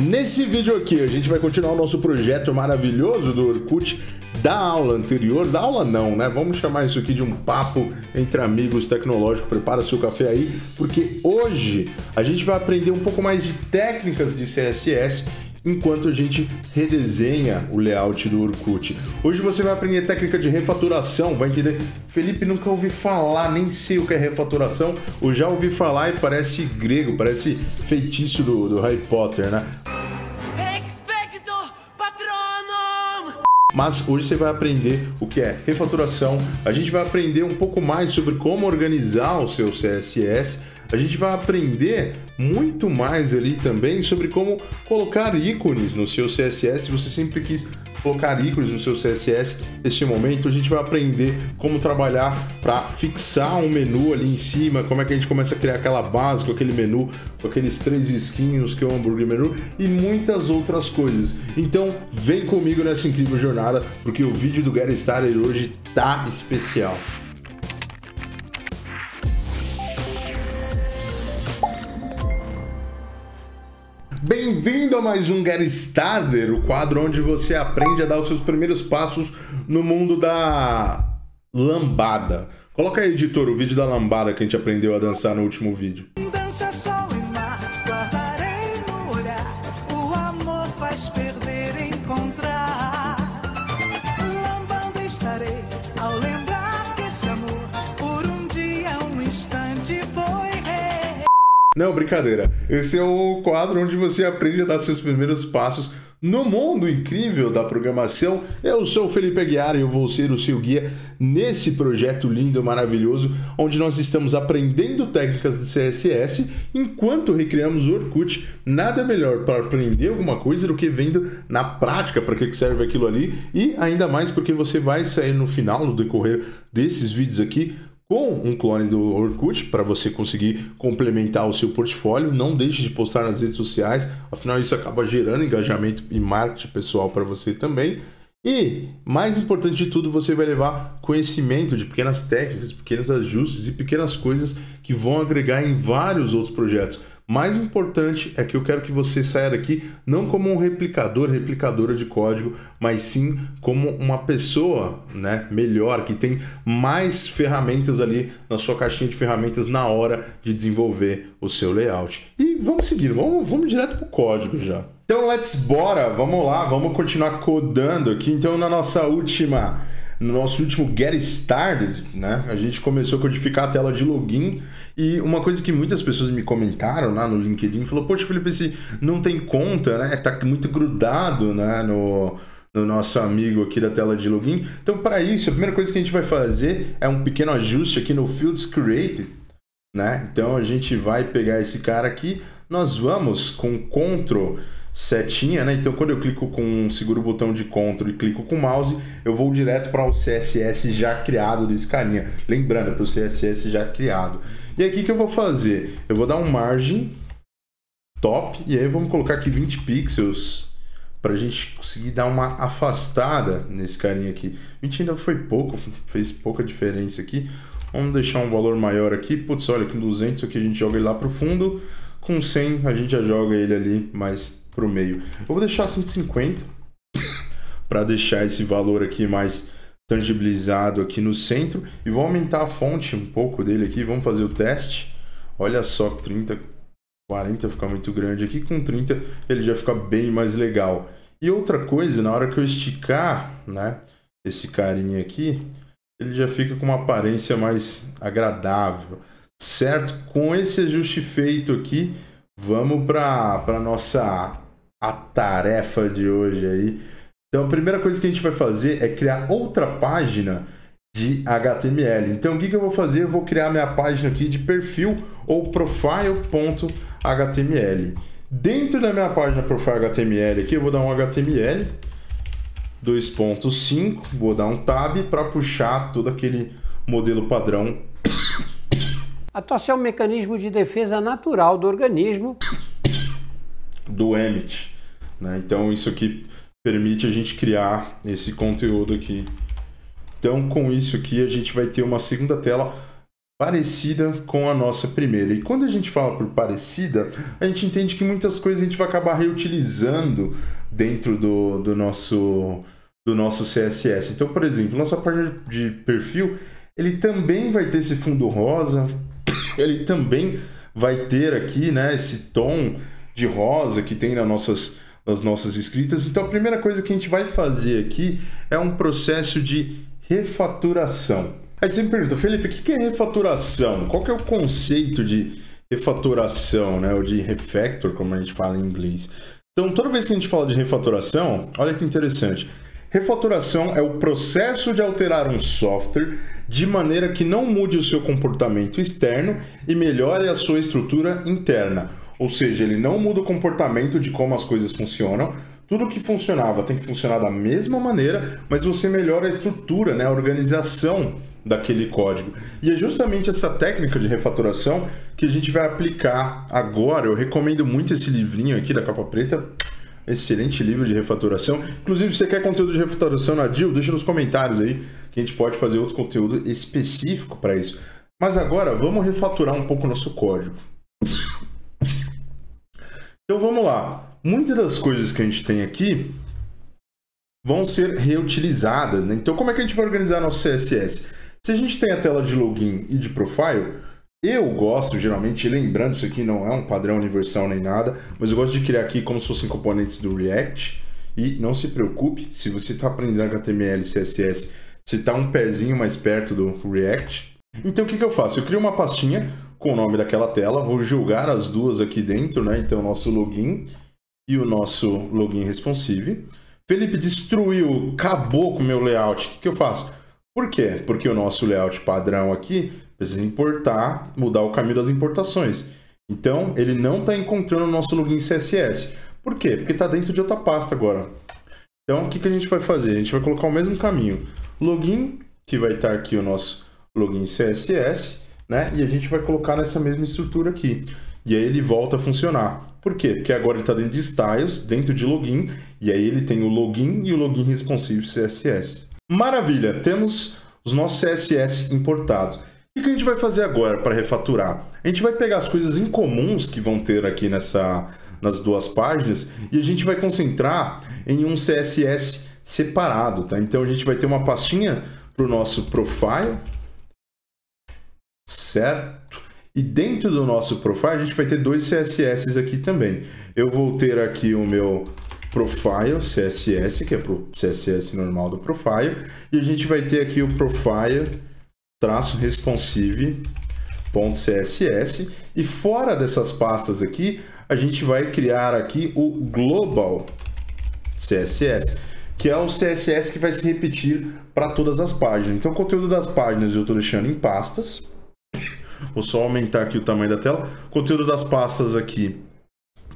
Nesse vídeo aqui, a gente vai continuar o nosso projeto maravilhoso do Orkut da aula anterior, da aula não, né? Vamos chamar isso aqui de um papo entre amigos tecnológico. Prepara seu café aí, porque hoje a gente vai aprender um pouco mais de técnicas de CSS enquanto a gente redesenha o layout do Orkut. Hoje você vai aprender técnica de refaturação, vai entender. Felipe, nunca ouvi falar, nem sei o que é refaturação, ou já ouvi falar e parece grego, parece feitiço do, do Harry Potter, né? Mas hoje você vai aprender o que é refaturação, a gente vai aprender um pouco mais sobre como organizar o seu CSS a gente vai aprender muito mais ali também sobre como colocar ícones no seu CSS. Se você sempre quis colocar ícones no seu CSS, neste momento a gente vai aprender como trabalhar para fixar um menu ali em cima, como é que a gente começa a criar aquela base com aquele menu, com aqueles três skins que é o hambúrguer menu e muitas outras coisas. Então vem comigo nessa incrível jornada, porque o vídeo do Get Started hoje tá especial. Bem-vindo a mais um Gary Starter, o quadro onde você aprende a dar os seus primeiros passos no mundo da lambada. Coloca aí, editor, o vídeo da lambada que a gente aprendeu a dançar no último vídeo. Dança só. Não, brincadeira. Esse é o quadro onde você aprende a dar seus primeiros passos no mundo incrível da programação. Eu sou o Felipe Aguiar e eu vou ser o seu guia nesse projeto lindo, e maravilhoso, onde nós estamos aprendendo técnicas de CSS enquanto recriamos o Orkut. Nada melhor para aprender alguma coisa do que vendo na prática para que serve aquilo ali e ainda mais porque você vai sair no final, no decorrer desses vídeos aqui, com um clone do Orkut para você conseguir complementar o seu portfólio. Não deixe de postar nas redes sociais, afinal isso acaba gerando engajamento e marketing pessoal para você também. E, mais importante de tudo, você vai levar conhecimento de pequenas técnicas, pequenos ajustes e pequenas coisas que vão agregar em vários outros projetos mais importante é que eu quero que você saia daqui não como um replicador, replicadora de código, mas sim como uma pessoa né, melhor, que tem mais ferramentas ali na sua caixinha de ferramentas na hora de desenvolver o seu layout. E vamos seguir, vamos, vamos direto para o código já. Então, let's bora, vamos lá, vamos continuar codando aqui. Então, na nossa última, no nosso último Get Started, né, a gente começou a codificar a tela de login e uma coisa que muitas pessoas me comentaram lá né, no LinkedIn, falou, poxa, Felipe, esse não tem conta, né? Tá muito grudado, né, no, no nosso amigo aqui da tela de login. Então, para isso, a primeira coisa que a gente vai fazer é um pequeno ajuste aqui no Fields Created, né? Então, a gente vai pegar esse cara aqui, nós vamos com Ctrl setinha, né? Então, quando eu clico com seguro o botão de Ctrl e clico com o mouse, eu vou direto para o CSS já criado desse carinha. Lembrando, para o CSS já criado. E aqui que eu vou fazer? Eu vou dar um margem top e aí vamos colocar aqui 20 pixels para a gente conseguir dar uma afastada nesse carinha aqui. 20 ainda foi pouco, fez pouca diferença aqui. Vamos deixar um valor maior aqui. Putz, olha, com 200 aqui a gente joga ele lá para o fundo. Com 100 a gente já joga ele ali mais para o meio. Eu vou deixar 150 para deixar esse valor aqui mais tangibilizado aqui no centro e vou aumentar a fonte um pouco dele aqui, vamos fazer o teste. Olha só, 30, 40 fica muito grande aqui, com 30 ele já fica bem mais legal. E outra coisa, na hora que eu esticar, né, esse carinha aqui, ele já fica com uma aparência mais agradável, certo? Com esse ajuste feito aqui, vamos para a nossa a tarefa de hoje aí então a primeira coisa que a gente vai fazer é criar outra página de HTML. Então o que, que eu vou fazer? Eu vou criar minha página aqui de perfil ou profile.html. Dentro da minha página profile.html aqui eu vou dar um HTML 2.5, vou dar um tab para puxar todo aquele modelo padrão. A tosse é um mecanismo de defesa natural do organismo do Emmet. Né? Então isso aqui permite a gente criar esse conteúdo aqui. Então, com isso aqui, a gente vai ter uma segunda tela parecida com a nossa primeira. E quando a gente fala por parecida, a gente entende que muitas coisas a gente vai acabar reutilizando dentro do, do, nosso, do nosso CSS. Então, por exemplo, nossa página de perfil, ele também vai ter esse fundo rosa, ele também vai ter aqui né, esse tom de rosa que tem nas nossas nossas escritas. Então a primeira coisa que a gente vai fazer aqui é um processo de refaturação. Aí você me pergunta, Felipe, o que é refaturação? Qual que é o conceito de refaturação, né? Ou de refactor, como a gente fala em inglês. Então, toda vez que a gente fala de refaturação, olha que interessante. Refaturação é o processo de alterar um software de maneira que não mude o seu comportamento externo e melhore a sua estrutura interna. Ou seja, ele não muda o comportamento de como as coisas funcionam. Tudo que funcionava tem que funcionar da mesma maneira, mas você melhora a estrutura, né, a organização daquele código. E é justamente essa técnica de refatoração que a gente vai aplicar agora. Eu recomendo muito esse livrinho aqui da capa preta. Excelente livro de refatoração. Inclusive, se você quer conteúdo de refatoração na DIL, deixa nos comentários aí que a gente pode fazer outro conteúdo específico para isso. Mas agora vamos refaturar um pouco o nosso código. Então vamos lá. Muitas das coisas que a gente tem aqui vão ser reutilizadas, né? Então como é que a gente vai organizar nosso CSS? Se a gente tem a tela de login e de profile, eu gosto geralmente, lembrando, isso aqui não é um padrão universal nem nada, mas eu gosto de criar aqui como se fossem componentes do React. E não se preocupe, se você está aprendendo HTML, CSS, você está um pezinho mais perto do React. Então o que, que eu faço? Eu crio uma pastinha com o nome daquela tela. Vou julgar as duas aqui dentro, né? Então, nosso login e o nosso login responsive. Felipe destruiu, acabou com o meu layout. O que, que eu faço? Por quê? Porque o nosso layout padrão aqui precisa importar, mudar o caminho das importações. Então, ele não está encontrando o nosso login CSS. Por quê? Porque está dentro de outra pasta agora. Então, o que, que a gente vai fazer? A gente vai colocar o mesmo caminho. Login, que vai estar tá aqui o nosso login CSS né? E a gente vai colocar nessa mesma estrutura aqui. E aí ele volta a funcionar. Por quê? Porque agora ele está dentro de styles, dentro de login, e aí ele tem o login e o login responsive CSS. Maravilha, temos os nossos CSS importados. O que a gente vai fazer agora para refaturar? A gente vai pegar as coisas incomuns que vão ter aqui nessa, nas duas páginas e a gente vai concentrar em um CSS separado, tá? Então a gente vai ter uma pastinha para o nosso profile, certo? E dentro do nosso profile, a gente vai ter dois CSS aqui também. Eu vou ter aqui o meu profile CSS, que é o CSS normal do profile, e a gente vai ter aqui o profile traço responsive .css e fora dessas pastas aqui, a gente vai criar aqui o global CSS, que é o CSS que vai se repetir para todas as páginas. Então, o conteúdo das páginas eu estou deixando em pastas, Vou só aumentar aqui o tamanho da tela. Conteúdo das pastas aqui.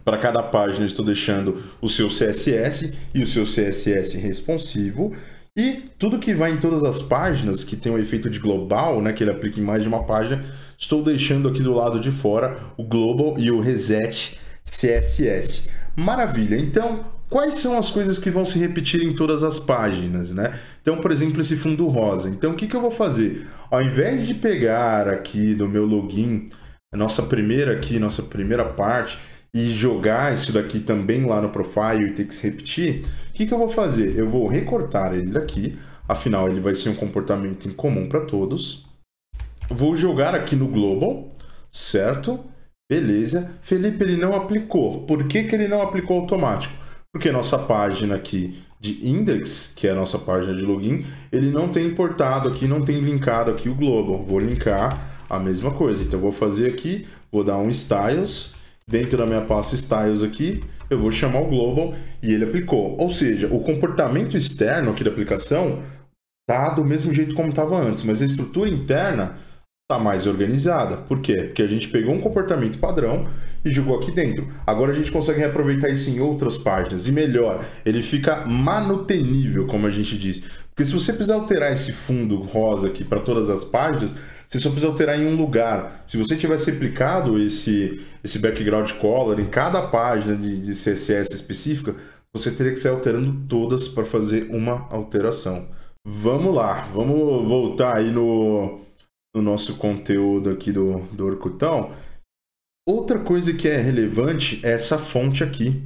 Para cada página estou deixando o seu CSS e o seu CSS responsivo. E tudo que vai em todas as páginas, que tem o um efeito de global, né, que ele aplica em mais de uma página, estou deixando aqui do lado de fora o global e o reset CSS. Maravilha! Então, quais são as coisas que vão se repetir em todas as páginas, né? Então, por exemplo, esse fundo rosa. Então, o que, que eu vou fazer? Ao invés de pegar aqui do meu login, a nossa primeira aqui, nossa primeira parte, e jogar isso daqui também lá no profile e ter que se repetir, o que, que eu vou fazer? Eu vou recortar ele daqui, afinal ele vai ser um comportamento em comum para todos. Vou jogar aqui no global, certo? Beleza. Felipe, ele não aplicou. Por que, que ele não aplicou automático? Porque nossa página aqui de index, que é a nossa página de login, ele não tem importado aqui, não tem linkado aqui o global. Vou linkar a mesma coisa. Então, vou fazer aqui, vou dar um styles, dentro da minha pasta styles aqui, eu vou chamar o global e ele aplicou. Ou seja, o comportamento externo aqui da aplicação tá do mesmo jeito como estava antes, mas a estrutura interna está mais organizada. Por quê? Porque a gente pegou um comportamento padrão e jogou aqui dentro. Agora a gente consegue reaproveitar isso em outras páginas e melhor, ele fica manutenível, como a gente diz. Porque se você precisar alterar esse fundo rosa aqui para todas as páginas, você só precisa alterar em um lugar. Se você tivesse aplicado esse, esse background color em cada página de, de CSS específica, você teria que sair alterando todas para fazer uma alteração. Vamos lá, vamos voltar aí no, no nosso conteúdo aqui do, do Orcutão. Outra coisa que é relevante é essa fonte aqui,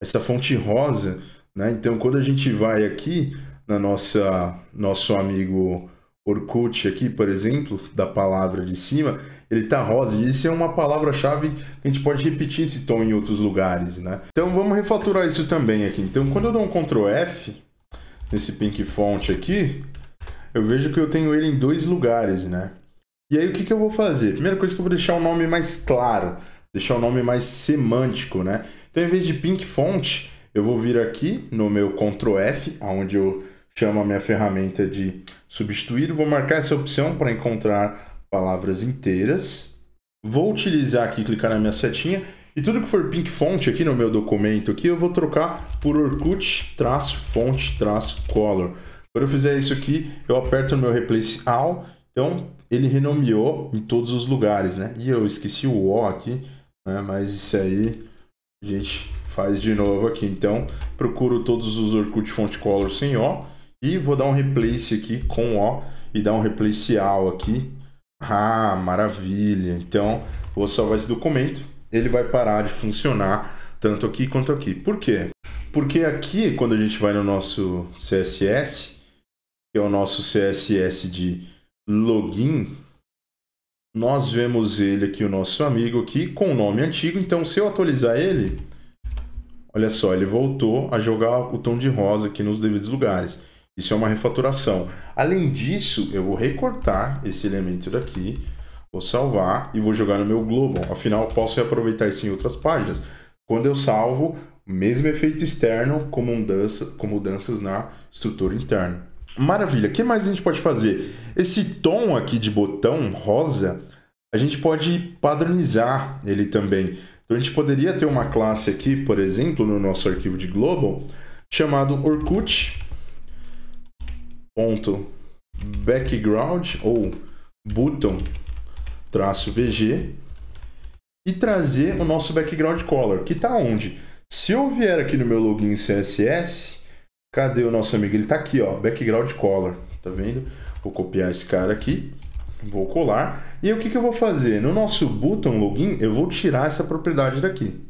essa fonte rosa, né? Então, quando a gente vai aqui na nossa nosso amigo Orkut aqui, por exemplo, da palavra de cima, ele tá rosa e isso é uma palavra-chave que a gente pode repetir esse tom em outros lugares, né? Então, vamos refaturar isso também aqui. Então, quando eu dou um Ctrl F nesse pink font aqui, eu vejo que eu tenho ele em dois lugares, né? E aí o que, que eu vou fazer? Primeira coisa que eu vou deixar o nome mais claro, deixar o nome mais semântico, né? Então, em vez de pink font, eu vou vir aqui no meu Ctrl F, onde eu chamo a minha ferramenta de substituir, vou marcar essa opção para encontrar palavras inteiras. Vou utilizar aqui, clicar na minha setinha e tudo que for pink font aqui no meu documento aqui, eu vou trocar por Orkut traço font traço color. Quando eu fizer isso aqui, eu aperto no meu replace all então, ele renomeou em todos os lugares, né? E eu esqueci o O aqui, né? mas isso aí a gente faz de novo aqui. Então, procuro todos os Orkut Font Color sem O e vou dar um replace aqui com O e dar um replace ao aqui. Ah, maravilha! Então, vou salvar esse documento. Ele vai parar de funcionar tanto aqui quanto aqui. Por quê? Porque aqui, quando a gente vai no nosso CSS, que é o nosso CSS de login, nós vemos ele aqui, o nosso amigo aqui, com o nome antigo. Então, se eu atualizar ele, olha só, ele voltou a jogar o tom de rosa aqui nos devidos lugares. Isso é uma refatoração. Além disso, eu vou recortar esse elemento daqui, vou salvar e vou jogar no meu globo. Afinal, posso reaproveitar isso em outras páginas. Quando eu salvo, mesmo efeito externo com mudanças na estrutura interna. Maravilha. O que mais a gente pode fazer? Esse tom aqui de botão rosa, a gente pode padronizar ele também. Então a gente poderia ter uma classe aqui, por exemplo, no nosso arquivo de global, chamado Orkut ponto background ou button traço VG e trazer o nosso background color, que está onde? Se eu vier aqui no meu login CSS, Cadê o nosso amigo? Ele tá aqui, ó. Background color. Tá vendo? Vou copiar esse cara aqui. Vou colar. E o que, que eu vou fazer? No nosso button login, eu vou tirar essa propriedade daqui.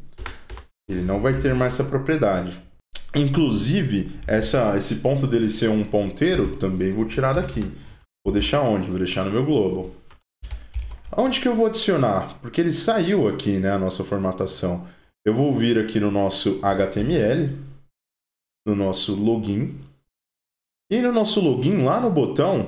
Ele não vai ter mais essa propriedade. Inclusive, essa, esse ponto dele ser um ponteiro, também vou tirar daqui. Vou deixar onde? Vou deixar no meu globo. Onde que eu vou adicionar? Porque ele saiu aqui, né, a nossa formatação. Eu vou vir aqui no nosso HTML no nosso login. E no nosso login, lá no botão,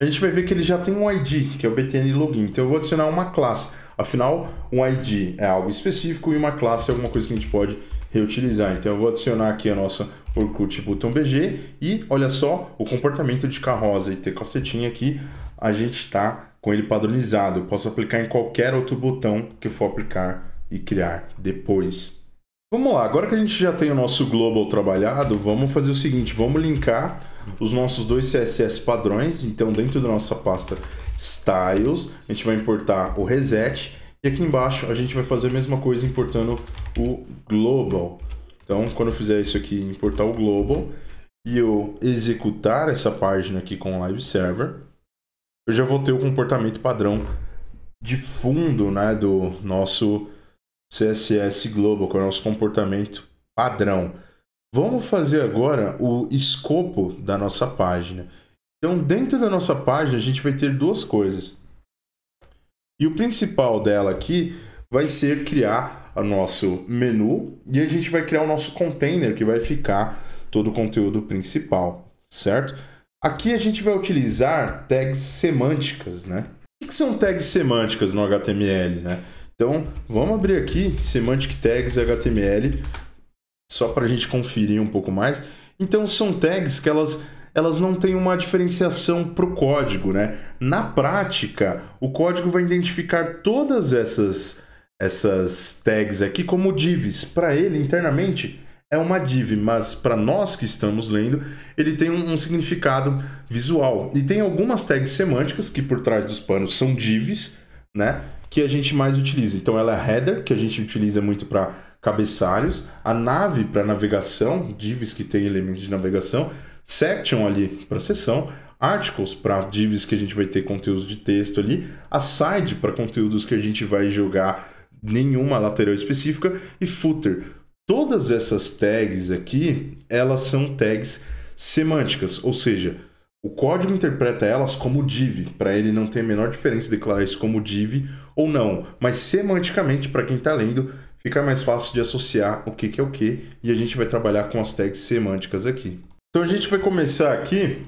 a gente vai ver que ele já tem um ID, que é o BTN Login. Então eu vou adicionar uma classe. Afinal, um ID é algo específico e uma classe é alguma coisa que a gente pode reutilizar. Então eu vou adicionar aqui a nossa Orkut Button BG e olha só o comportamento de carroza e ter cacetinha aqui, a gente está com ele padronizado. Eu posso aplicar em qualquer outro botão que eu for aplicar e criar depois. Vamos lá, agora que a gente já tem o nosso Global trabalhado, vamos fazer o seguinte, vamos linkar os nossos dois CSS padrões, então dentro da nossa pasta Styles, a gente vai importar o Reset, e aqui embaixo a gente vai fazer a mesma coisa importando o Global. Então, quando eu fizer isso aqui, importar o Global, e eu executar essa página aqui com o Live Server, eu já vou ter o comportamento padrão de fundo né, do nosso CSS Global, que é o nosso comportamento padrão. Vamos fazer agora o escopo da nossa página. Então, dentro da nossa página, a gente vai ter duas coisas. E o principal dela aqui vai ser criar o nosso menu e a gente vai criar o nosso container que vai ficar todo o conteúdo principal, certo? Aqui a gente vai utilizar tags semânticas, né? O que são tags semânticas no HTML, né? Então, vamos abrir aqui Semantic Tags HTML, só para a gente conferir um pouco mais. Então, são tags que elas, elas não têm uma diferenciação para o código, né? Na prática, o código vai identificar todas essas, essas tags aqui como divs. Para ele, internamente, é uma div, mas para nós que estamos lendo, ele tem um, um, significado visual. E tem algumas tags semânticas que por trás dos panos são divs, né? que a gente mais utiliza. Então ela é a header, que a gente utiliza muito para cabeçalhos, a nave para navegação, divs que tem elementos de navegação, section ali para sessão, articles para divs que a gente vai ter conteúdo de texto ali, a side para conteúdos que a gente vai jogar nenhuma lateral específica e footer. Todas essas tags aqui, elas são tags semânticas, ou seja, o código interpreta elas como div, para ele não ter a menor diferença declarar isso como div ou não, mas semanticamente, para quem está lendo, fica mais fácil de associar o que, que é o que, e a gente vai trabalhar com as tags semânticas aqui. Então a gente vai começar aqui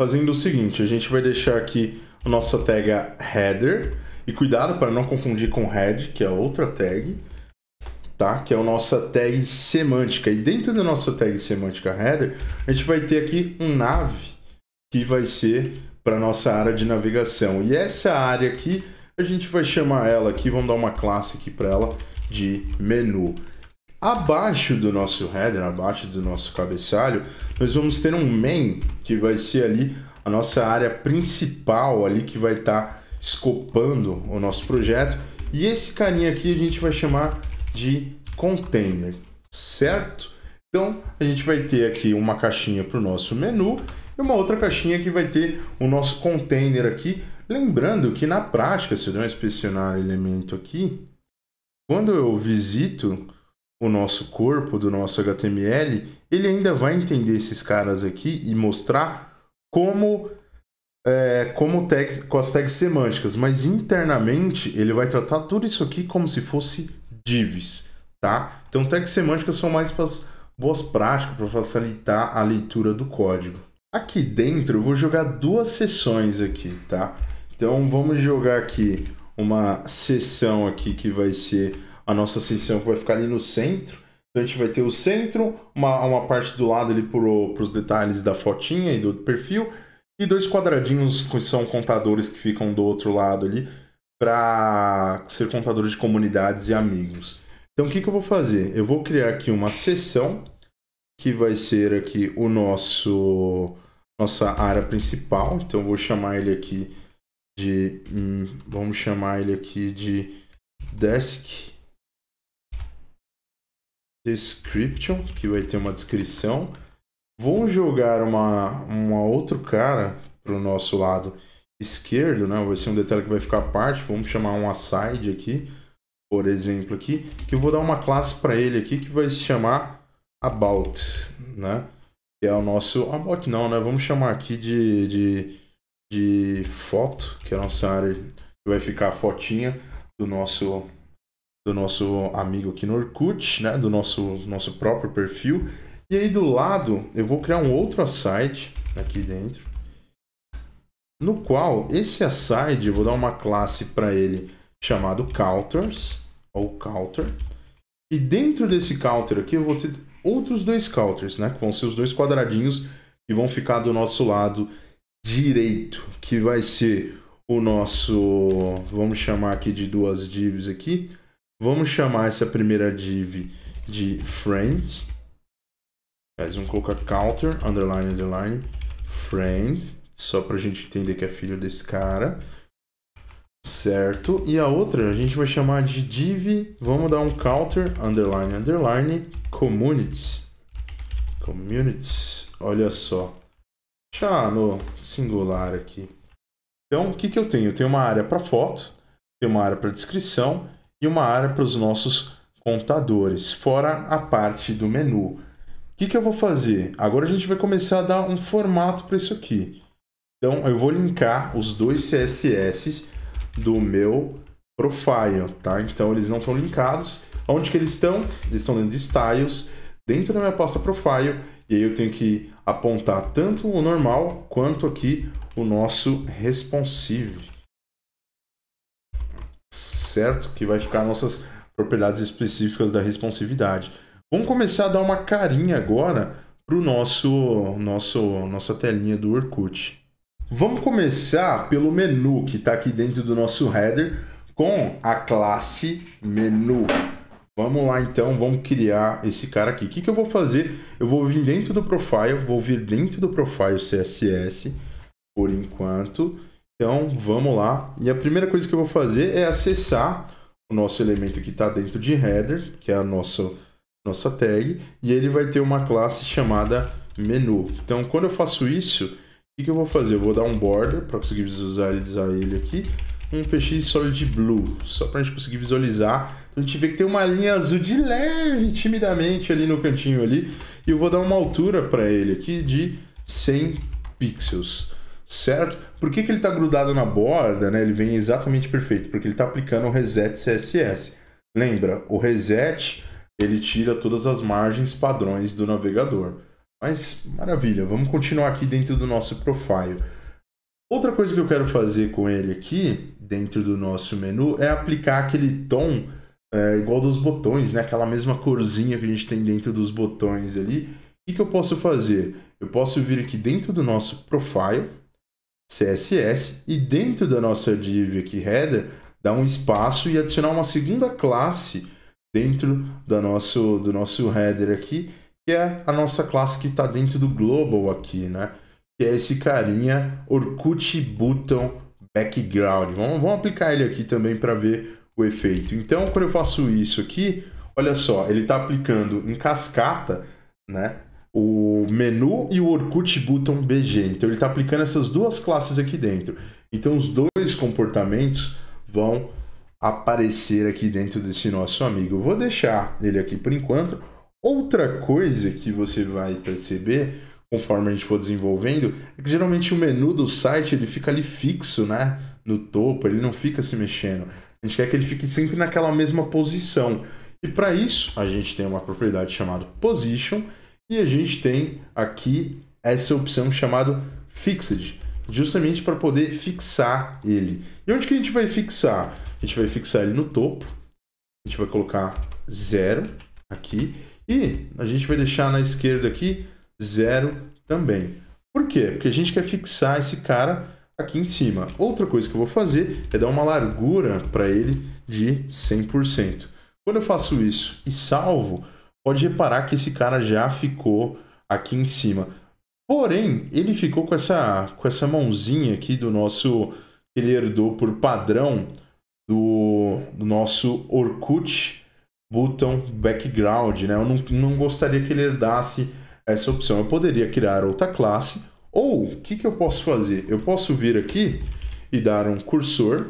fazendo o seguinte, a gente vai deixar aqui a nossa tag header, e cuidado para não confundir com head, que é outra tag, tá? que é a nossa tag semântica. E dentro da nossa tag semântica header, a gente vai ter aqui um nav, que vai ser para nossa área de navegação. E essa área aqui a gente vai chamar ela aqui, vamos dar uma classe aqui para ela de menu. Abaixo do nosso header, abaixo do nosso cabeçalho, nós vamos ter um main que vai ser ali a nossa área principal ali que vai estar tá escopando o nosso projeto. E esse carinha aqui a gente vai chamar de container, certo? Então a gente vai ter aqui uma caixinha para o nosso menu e uma outra caixinha que vai ter o nosso container aqui Lembrando que na prática, se eu der um inspecionar elemento aqui, quando eu visito o nosso corpo do nosso HTML, ele ainda vai entender esses caras aqui e mostrar como é, como tags, com as tags semânticas, mas internamente ele vai tratar tudo isso aqui como se fosse divs, tá? Então tags semânticas são mais para boas práticas para facilitar a leitura do código. Aqui dentro eu vou jogar duas sessões aqui, tá? Então vamos jogar aqui uma seção aqui que vai ser a nossa seção que vai ficar ali no centro. Então a gente vai ter o centro, uma, uma parte do lado ali para os detalhes da fotinha e do perfil, e dois quadradinhos que são contadores que ficam do outro lado ali para ser contador de comunidades e amigos. Então o que, que eu vou fazer? Eu vou criar aqui uma seção que vai ser aqui o nosso nossa área principal. Então eu vou chamar ele aqui de hum, vamos chamar ele aqui de desk description, que vai ter uma descrição. Vou jogar uma, uma outro cara para o nosso lado esquerdo, né? Vai ser um detalhe que vai ficar à parte. Vamos chamar um aside aqui, por exemplo, aqui, que eu vou dar uma classe para ele aqui que vai se chamar about, né? Que é o nosso about não, né? Vamos chamar aqui de, de de foto, que é a nossa área vai ficar a fotinha do nosso do nosso amigo aqui no Orkut, né, do nosso nosso próprio perfil. E aí do lado, eu vou criar um outro site aqui dentro, no qual esse site eu vou dar uma classe para ele chamado counters ou counter. E dentro desse counter aqui eu vou ter outros dois counters, né, que vão ser os dois quadradinhos que vão ficar do nosso lado direito, que vai ser o nosso, vamos chamar aqui de duas divs aqui. Vamos chamar essa primeira div de friends. Mas vamos colocar counter, underline, underline, friend, só para a gente entender que é filho desse cara. Certo? E a outra a gente vai chamar de div, vamos dar um counter, underline, underline, communities. Communities, olha só deixar no singular aqui. Então, o que, que eu tenho? Eu tenho uma área para foto, tenho uma área para descrição e uma área para os nossos computadores, fora a parte do menu. O que, que eu vou fazer? Agora a gente vai começar a dar um formato para isso aqui. Então, eu vou linkar os dois CSS do meu profile, tá? Então, eles não estão linkados. Onde que eles estão? Eles estão dentro de styles, dentro da minha pasta profile, e aí eu tenho que apontar tanto o normal quanto aqui o nosso responsive. Certo? Que vai ficar nossas propriedades específicas da responsividade. Vamos começar a dar uma carinha agora para o nosso, nosso, nossa telinha do Orkut. Vamos começar pelo menu que está aqui dentro do nosso header com a classe menu. Vamos lá então, vamos criar esse cara aqui. O que, que eu vou fazer? Eu vou vir dentro do profile, vou vir dentro do profile CSS por enquanto. Então vamos lá. E a primeira coisa que eu vou fazer é acessar o nosso elemento que está dentro de header, que é a nossa, nossa tag, e ele vai ter uma classe chamada menu. Então quando eu faço isso, o que, que eu vou fazer? Eu vou dar um border para conseguir visualizar ele aqui, um px solid blue, só para a gente conseguir visualizar a gente vê que tem uma linha azul de leve, timidamente ali no cantinho ali. E eu vou dar uma altura para ele aqui de 100 pixels, certo? Por que, que ele está grudado na borda, né? Ele vem exatamente perfeito, porque ele está aplicando o reset CSS. Lembra, o reset ele tira todas as margens padrões do navegador. Mas maravilha, vamos continuar aqui dentro do nosso profile. Outra coisa que eu quero fazer com ele aqui, dentro do nosso menu, é aplicar aquele tom é, igual dos botões, né? Aquela mesma corzinha que a gente tem dentro dos botões ali. O que, que eu posso fazer? Eu posso vir aqui dentro do nosso profile, CSS, e dentro da nossa div aqui, header, dar um espaço e adicionar uma segunda classe dentro da nosso, do nosso header aqui, que é a nossa classe que está dentro do global aqui, né? Que é esse carinha Orkut Button Background. Vamos, vamos aplicar ele aqui também para ver efeito. Então, quando eu faço isso aqui, olha só, ele está aplicando em cascata, né? O menu e o Orkut Button BG. Então, ele está aplicando essas duas classes aqui dentro. Então, os dois comportamentos vão aparecer aqui dentro desse nosso amigo. Eu vou deixar ele aqui por enquanto. Outra coisa que você vai perceber conforme a gente for desenvolvendo é que geralmente o menu do site ele fica ali fixo, né? No topo, ele não fica se mexendo. A gente quer que ele fique sempre naquela mesma posição. E para isso, a gente tem uma propriedade chamada position e a gente tem aqui essa opção chamada fixed, justamente para poder fixar ele. E onde que a gente vai fixar? A gente vai fixar ele no topo. A gente vai colocar zero aqui e a gente vai deixar na esquerda aqui zero também. Por quê? Porque a gente quer fixar esse cara aqui em cima. Outra coisa que eu vou fazer é dar uma largura para ele de 100%. Quando eu faço isso e salvo, pode reparar que esse cara já ficou aqui em cima. Porém, ele ficou com essa, com essa mãozinha aqui do nosso... Ele herdou por padrão do, do nosso Orkut Button Background. Né? Eu não, não gostaria que ele herdasse essa opção. Eu poderia criar outra classe ou o que, que eu posso fazer? Eu posso vir aqui e dar um cursor.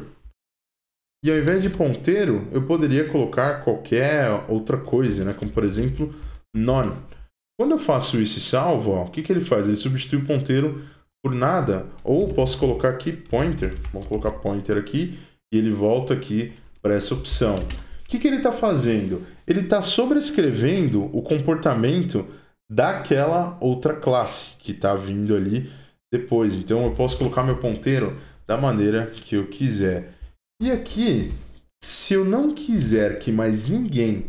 E ao invés de ponteiro, eu poderia colocar qualquer outra coisa, né? como por exemplo, none. Quando eu faço isso e salvo, ó, o que, que ele faz? Ele substitui o ponteiro por nada. Ou posso colocar aqui pointer. Vamos colocar pointer aqui e ele volta aqui para essa opção. O que, que ele está fazendo? Ele está sobrescrevendo o comportamento daquela outra classe que está vindo ali depois. Então eu posso colocar meu ponteiro da maneira que eu quiser. E aqui, se eu não quiser que mais ninguém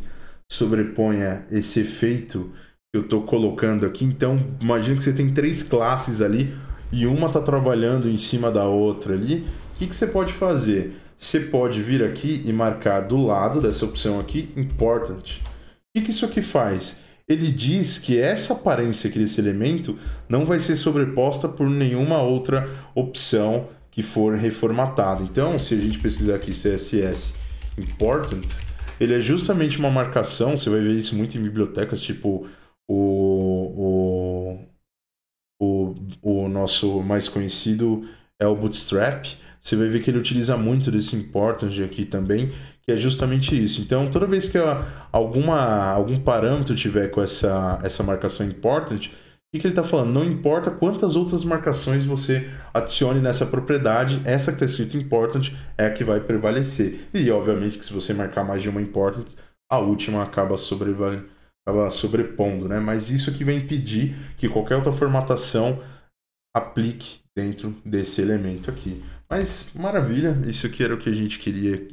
sobreponha esse efeito que eu estou colocando aqui, então imagina que você tem três classes ali e uma está trabalhando em cima da outra ali. O que, que você pode fazer? Você pode vir aqui e marcar do lado dessa opção aqui, Important. O que, que isso aqui faz? ele diz que essa aparência aqui desse elemento não vai ser sobreposta por nenhuma outra opção que for reformatada. Então, se a gente pesquisar aqui CSS important, ele é justamente uma marcação, você vai ver isso muito em bibliotecas, tipo o, o, o, o nosso mais conhecido é o Bootstrap, você vai ver que ele utiliza muito desse importance aqui também, que é justamente isso. Então, toda vez que alguma, algum parâmetro tiver com essa, essa marcação important, o que, que ele está falando? Não importa quantas outras marcações você adicione nessa propriedade, essa que está escrito important é a que vai prevalecer. E, obviamente, que se você marcar mais de uma important, a última acaba acaba sobrepondo, né? Mas isso aqui vai impedir que qualquer outra formatação aplique dentro desse elemento aqui. Mas maravilha, isso aqui era o que a gente queria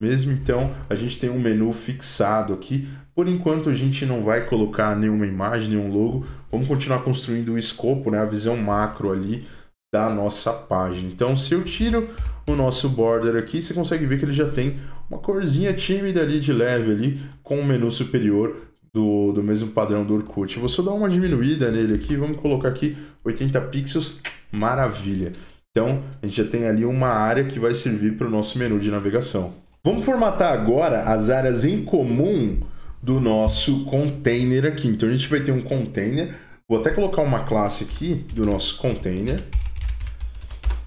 mesmo. Então a gente tem um menu fixado aqui. Por enquanto a gente não vai colocar nenhuma imagem, nenhum logo. Vamos continuar construindo o escopo, né? a visão macro ali da nossa página. Então se eu tiro o nosso border aqui, você consegue ver que ele já tem uma corzinha tímida ali de leve ali com o menu superior do, do mesmo padrão do Orkut. Eu vou só dar uma diminuída nele aqui, vamos colocar aqui 80 pixels, maravilha. Então, a gente já tem ali uma área que vai servir para o nosso menu de navegação. Vamos formatar agora as áreas em comum do nosso container aqui. Então, a gente vai ter um container. Vou até colocar uma classe aqui do nosso container.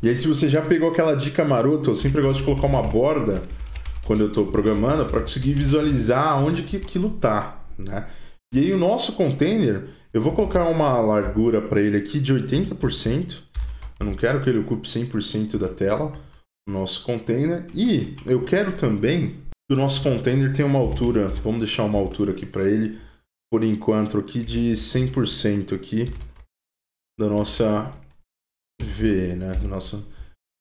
E aí, se você já pegou aquela dica marota, eu sempre gosto de colocar uma borda quando eu estou programando para conseguir visualizar onde que aquilo está, né? E aí o nosso container, eu vou colocar uma largura para ele aqui de 80%, eu não quero que ele ocupe 100% da tela, o nosso container. E eu quero também que o nosso container tenha uma altura, vamos deixar uma altura aqui para ele, por enquanto aqui de 100% aqui da nossa V, né, do nosso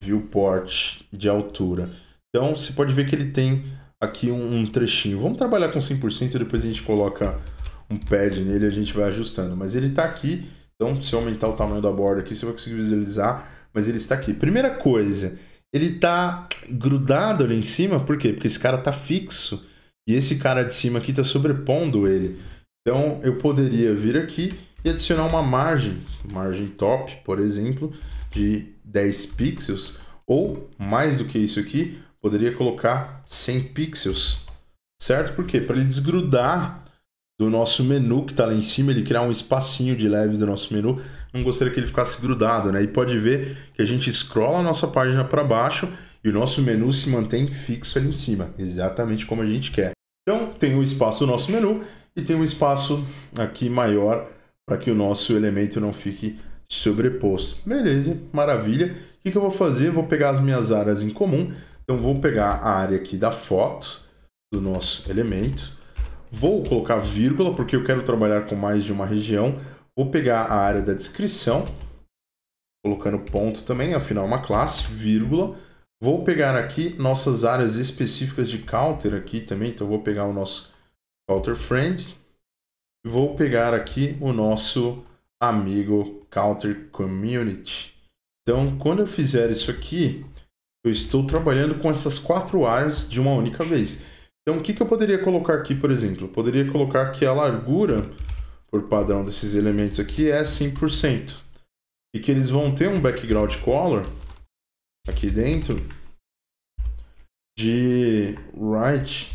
viewport de altura. Então você pode ver que ele tem aqui um, trechinho. Vamos trabalhar com 100%, depois a gente coloca um pad nele, a gente vai ajustando, mas ele está aqui então, se eu aumentar o tamanho da borda aqui, você vai conseguir visualizar, mas ele está aqui. Primeira coisa, ele está grudado ali em cima, por quê? Porque esse cara está fixo e esse cara de cima aqui está sobrepondo ele. Então, eu poderia vir aqui e adicionar uma margem, margem top, por exemplo, de 10 pixels, ou mais do que isso aqui, poderia colocar 100 pixels, certo? Por quê? para ele desgrudar do nosso menu que está lá em cima, ele criar um espacinho de leve do nosso menu. Não gostaria que ele ficasse grudado, né? E pode ver que a gente scrolla a nossa página para baixo e o nosso menu se mantém fixo ali em cima, exatamente como a gente quer. Então, tem o um espaço do nosso menu e tem um espaço aqui maior para que o nosso elemento não fique sobreposto. Beleza, maravilha. O que, que eu vou fazer? Eu vou pegar as minhas áreas em comum. Então, vou pegar a área aqui da foto do nosso elemento Vou colocar vírgula, porque eu quero trabalhar com mais de uma região. Vou pegar a área da descrição, colocando ponto também, afinal uma classe, vírgula. Vou pegar aqui nossas áreas específicas de counter aqui também, então vou pegar o nosso counter friend. Vou pegar aqui o nosso amigo counter community. Então, quando eu fizer isso aqui, eu estou trabalhando com essas quatro áreas de uma única vez. Então, o que, que eu poderia colocar aqui, por exemplo? Eu poderia colocar que a largura, por padrão desses elementos aqui, é 100%. E que eles vão ter um background color aqui dentro de right.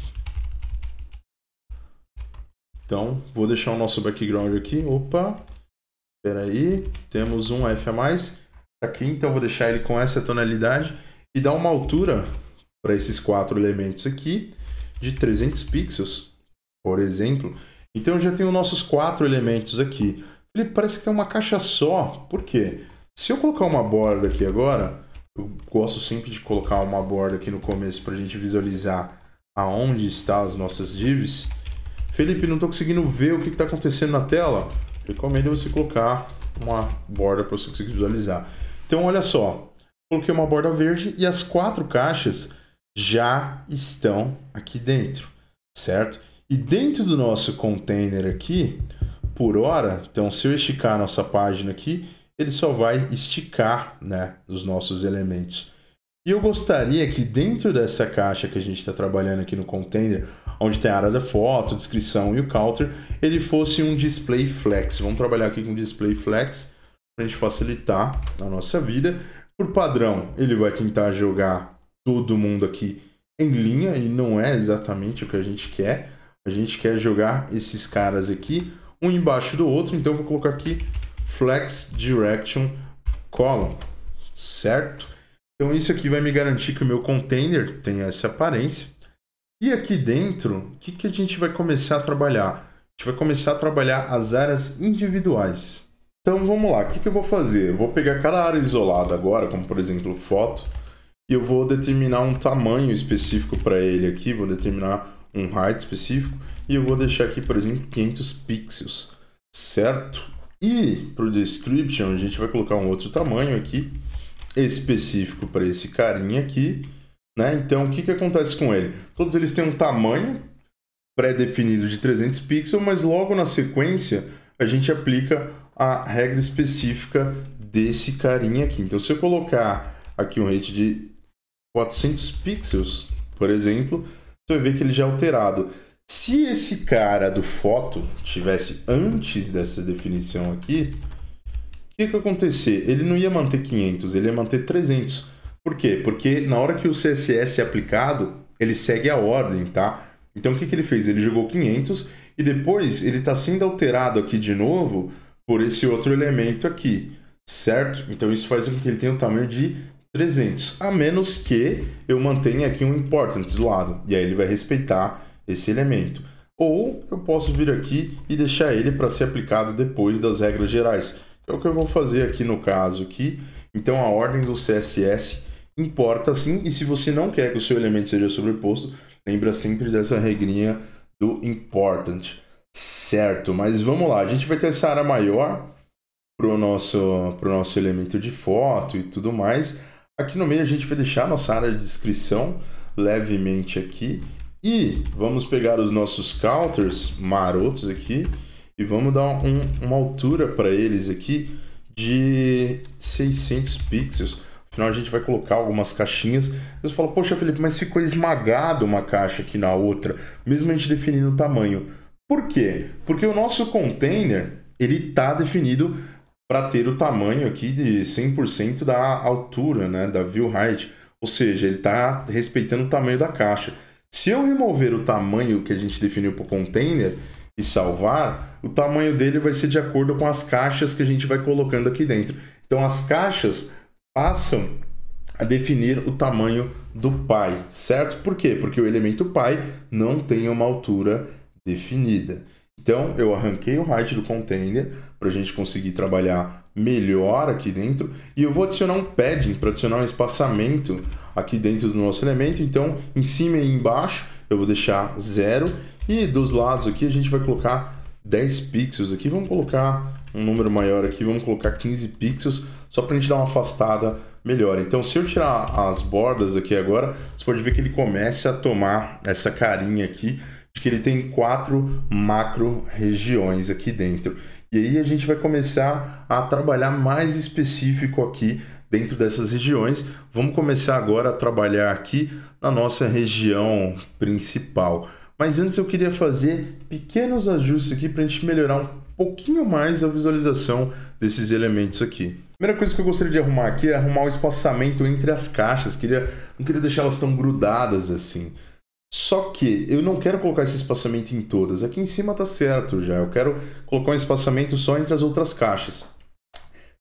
Então, vou deixar o nosso background aqui. Opa, espera aí. Temos um F a mais aqui, então vou deixar ele com essa tonalidade e dar uma altura para esses quatro elementos aqui de 300 pixels, por exemplo. Então eu já tenho nossos quatro elementos aqui. Ele parece que tem uma caixa só. Por quê? Se eu colocar uma borda aqui agora, eu gosto sempre de colocar uma borda aqui no começo para a gente visualizar aonde está as nossas divs. Felipe, não estou conseguindo ver o que está acontecendo na tela. Recomendo você colocar uma borda para você conseguir visualizar. Então, olha só. Coloquei uma borda verde e as quatro caixas já estão aqui dentro, certo? E dentro do nosso container aqui, por hora, então se eu esticar a nossa página aqui, ele só vai esticar né, os nossos elementos. E eu gostaria que dentro dessa caixa que a gente está trabalhando aqui no container, onde tem a área da foto, descrição e o counter, ele fosse um display flex. Vamos trabalhar aqui com display flex para a gente facilitar a nossa vida. Por padrão, ele vai tentar jogar todo mundo aqui em linha e não é exatamente o que a gente quer. A gente quer jogar esses caras aqui um embaixo do outro, então vou colocar aqui flex direction column, certo? Então isso aqui vai me garantir que o meu container tenha essa aparência. E aqui dentro, o que, que a gente vai começar a trabalhar? A gente vai começar a trabalhar as áreas individuais. Então vamos lá, o que, que eu vou fazer? Eu vou pegar cada área isolada agora, como por exemplo foto, e eu vou determinar um tamanho específico para ele aqui, vou determinar um height específico e eu vou deixar aqui, por exemplo, 500 pixels, certo? E para o description a gente vai colocar um outro tamanho aqui específico para esse carinha aqui, né? Então o que que acontece com ele? Todos eles têm um tamanho pré-definido de 300 pixels, mas logo na sequência a gente aplica a regra específica desse carinha aqui. Então se eu colocar aqui um rate de 400 pixels, por exemplo, você vai ver que ele já é alterado. Se esse cara do foto tivesse antes dessa definição aqui, o que, que ia acontecer? Ele não ia manter 500, ele ia manter 300. Por quê? Porque na hora que o CSS é aplicado, ele segue a ordem, tá? Então o que, que ele fez? Ele jogou 500 e depois ele está sendo alterado aqui de novo por esse outro elemento aqui, certo? Então isso faz com que ele tenha o um tamanho de 300, a menos que eu mantenha aqui um important do lado, e aí ele vai respeitar esse elemento. Ou eu posso vir aqui e deixar ele para ser aplicado depois das regras gerais, é o que eu vou fazer aqui no caso aqui. Então a ordem do CSS importa sim, e se você não quer que o seu elemento seja sobreposto, lembra sempre dessa regrinha do important. Certo, mas vamos lá, a gente vai ter essa área maior para o nosso, nosso elemento de foto e tudo mais, Aqui no meio a gente vai deixar a nossa área de descrição levemente aqui. E vamos pegar os nossos counters marotos aqui e vamos dar um, uma altura para eles aqui de 600 pixels. Afinal, a gente vai colocar algumas caixinhas. Você fala, poxa, Felipe, mas ficou esmagado uma caixa aqui na outra, mesmo a gente definindo o tamanho. Por quê? Porque o nosso container ele está definido para ter o tamanho aqui de 100% da altura, né, da view height, ou seja, ele está respeitando o tamanho da caixa. Se eu remover o tamanho que a gente definiu para o container e salvar, o tamanho dele vai ser de acordo com as caixas que a gente vai colocando aqui dentro. Então as caixas passam a definir o tamanho do pai, certo? Por quê? Porque o elemento pai não tem uma altura definida. Então eu arranquei o height do container, para a gente conseguir trabalhar melhor aqui dentro. E eu vou adicionar um padding para adicionar um espaçamento aqui dentro do nosso elemento. Então, em cima e embaixo eu vou deixar zero e dos lados aqui a gente vai colocar 10 pixels aqui. Vamos colocar um número maior aqui, vamos colocar 15 pixels só para a gente dar uma afastada melhor. Então, se eu tirar as bordas aqui agora, você pode ver que ele começa a tomar essa carinha aqui de que ele tem quatro macro regiões aqui dentro. E aí a gente vai começar a trabalhar mais específico aqui dentro dessas regiões. Vamos começar agora a trabalhar aqui na nossa região principal. Mas antes eu queria fazer pequenos ajustes aqui para a gente melhorar um pouquinho mais a visualização desses elementos aqui. Primeira coisa que eu gostaria de arrumar aqui é arrumar o espaçamento entre as caixas. Queria, não queria deixar elas tão grudadas assim. Só que eu não quero colocar esse espaçamento em todas. Aqui em cima tá certo já. Eu quero colocar um espaçamento só entre as outras caixas.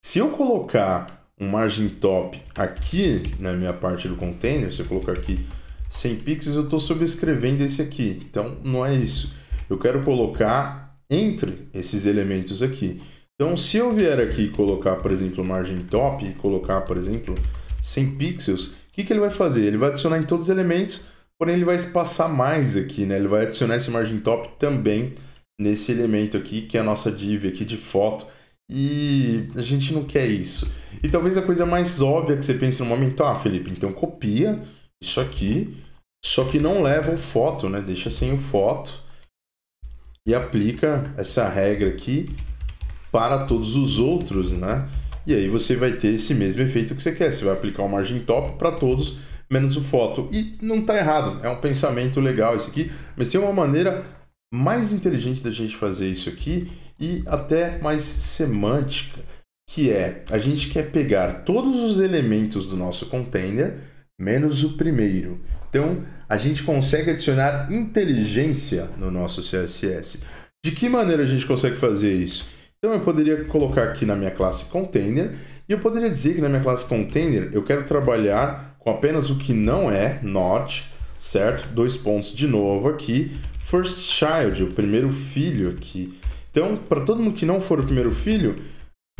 Se eu colocar um margin top aqui na minha parte do container, se eu colocar aqui 100 pixels, eu estou sobrescrevendo esse aqui. Então não é isso. Eu quero colocar entre esses elementos aqui. Então se eu vier aqui e colocar, por exemplo, margin top e colocar, por exemplo, 100 pixels, o que, que ele vai fazer? Ele vai adicionar em todos os elementos Porém, ele vai espaçar mais aqui, né? Ele vai adicionar esse margin top também nesse elemento aqui, que é a nossa div aqui de foto. E a gente não quer isso. E talvez a coisa mais óbvia que você pense no momento, ah, Felipe, então copia isso aqui, só que não leva o foto, né? Deixa sem o foto e aplica essa regra aqui para todos os outros, né? E aí você vai ter esse mesmo efeito que você quer. Você vai aplicar o margin top para todos menos o foto. E não está errado, é um pensamento legal esse aqui, mas tem uma maneira mais inteligente da gente fazer isso aqui e até mais semântica, que é a gente quer pegar todos os elementos do nosso container menos o primeiro. Então, a gente consegue adicionar inteligência no nosso CSS. De que maneira a gente consegue fazer isso? Então, eu poderia colocar aqui na minha classe container e eu poderia dizer que na minha classe container eu quero trabalhar com apenas o que não é, not, certo? Dois pontos de novo aqui. First child, o primeiro filho aqui. Então, para todo mundo que não for o primeiro filho,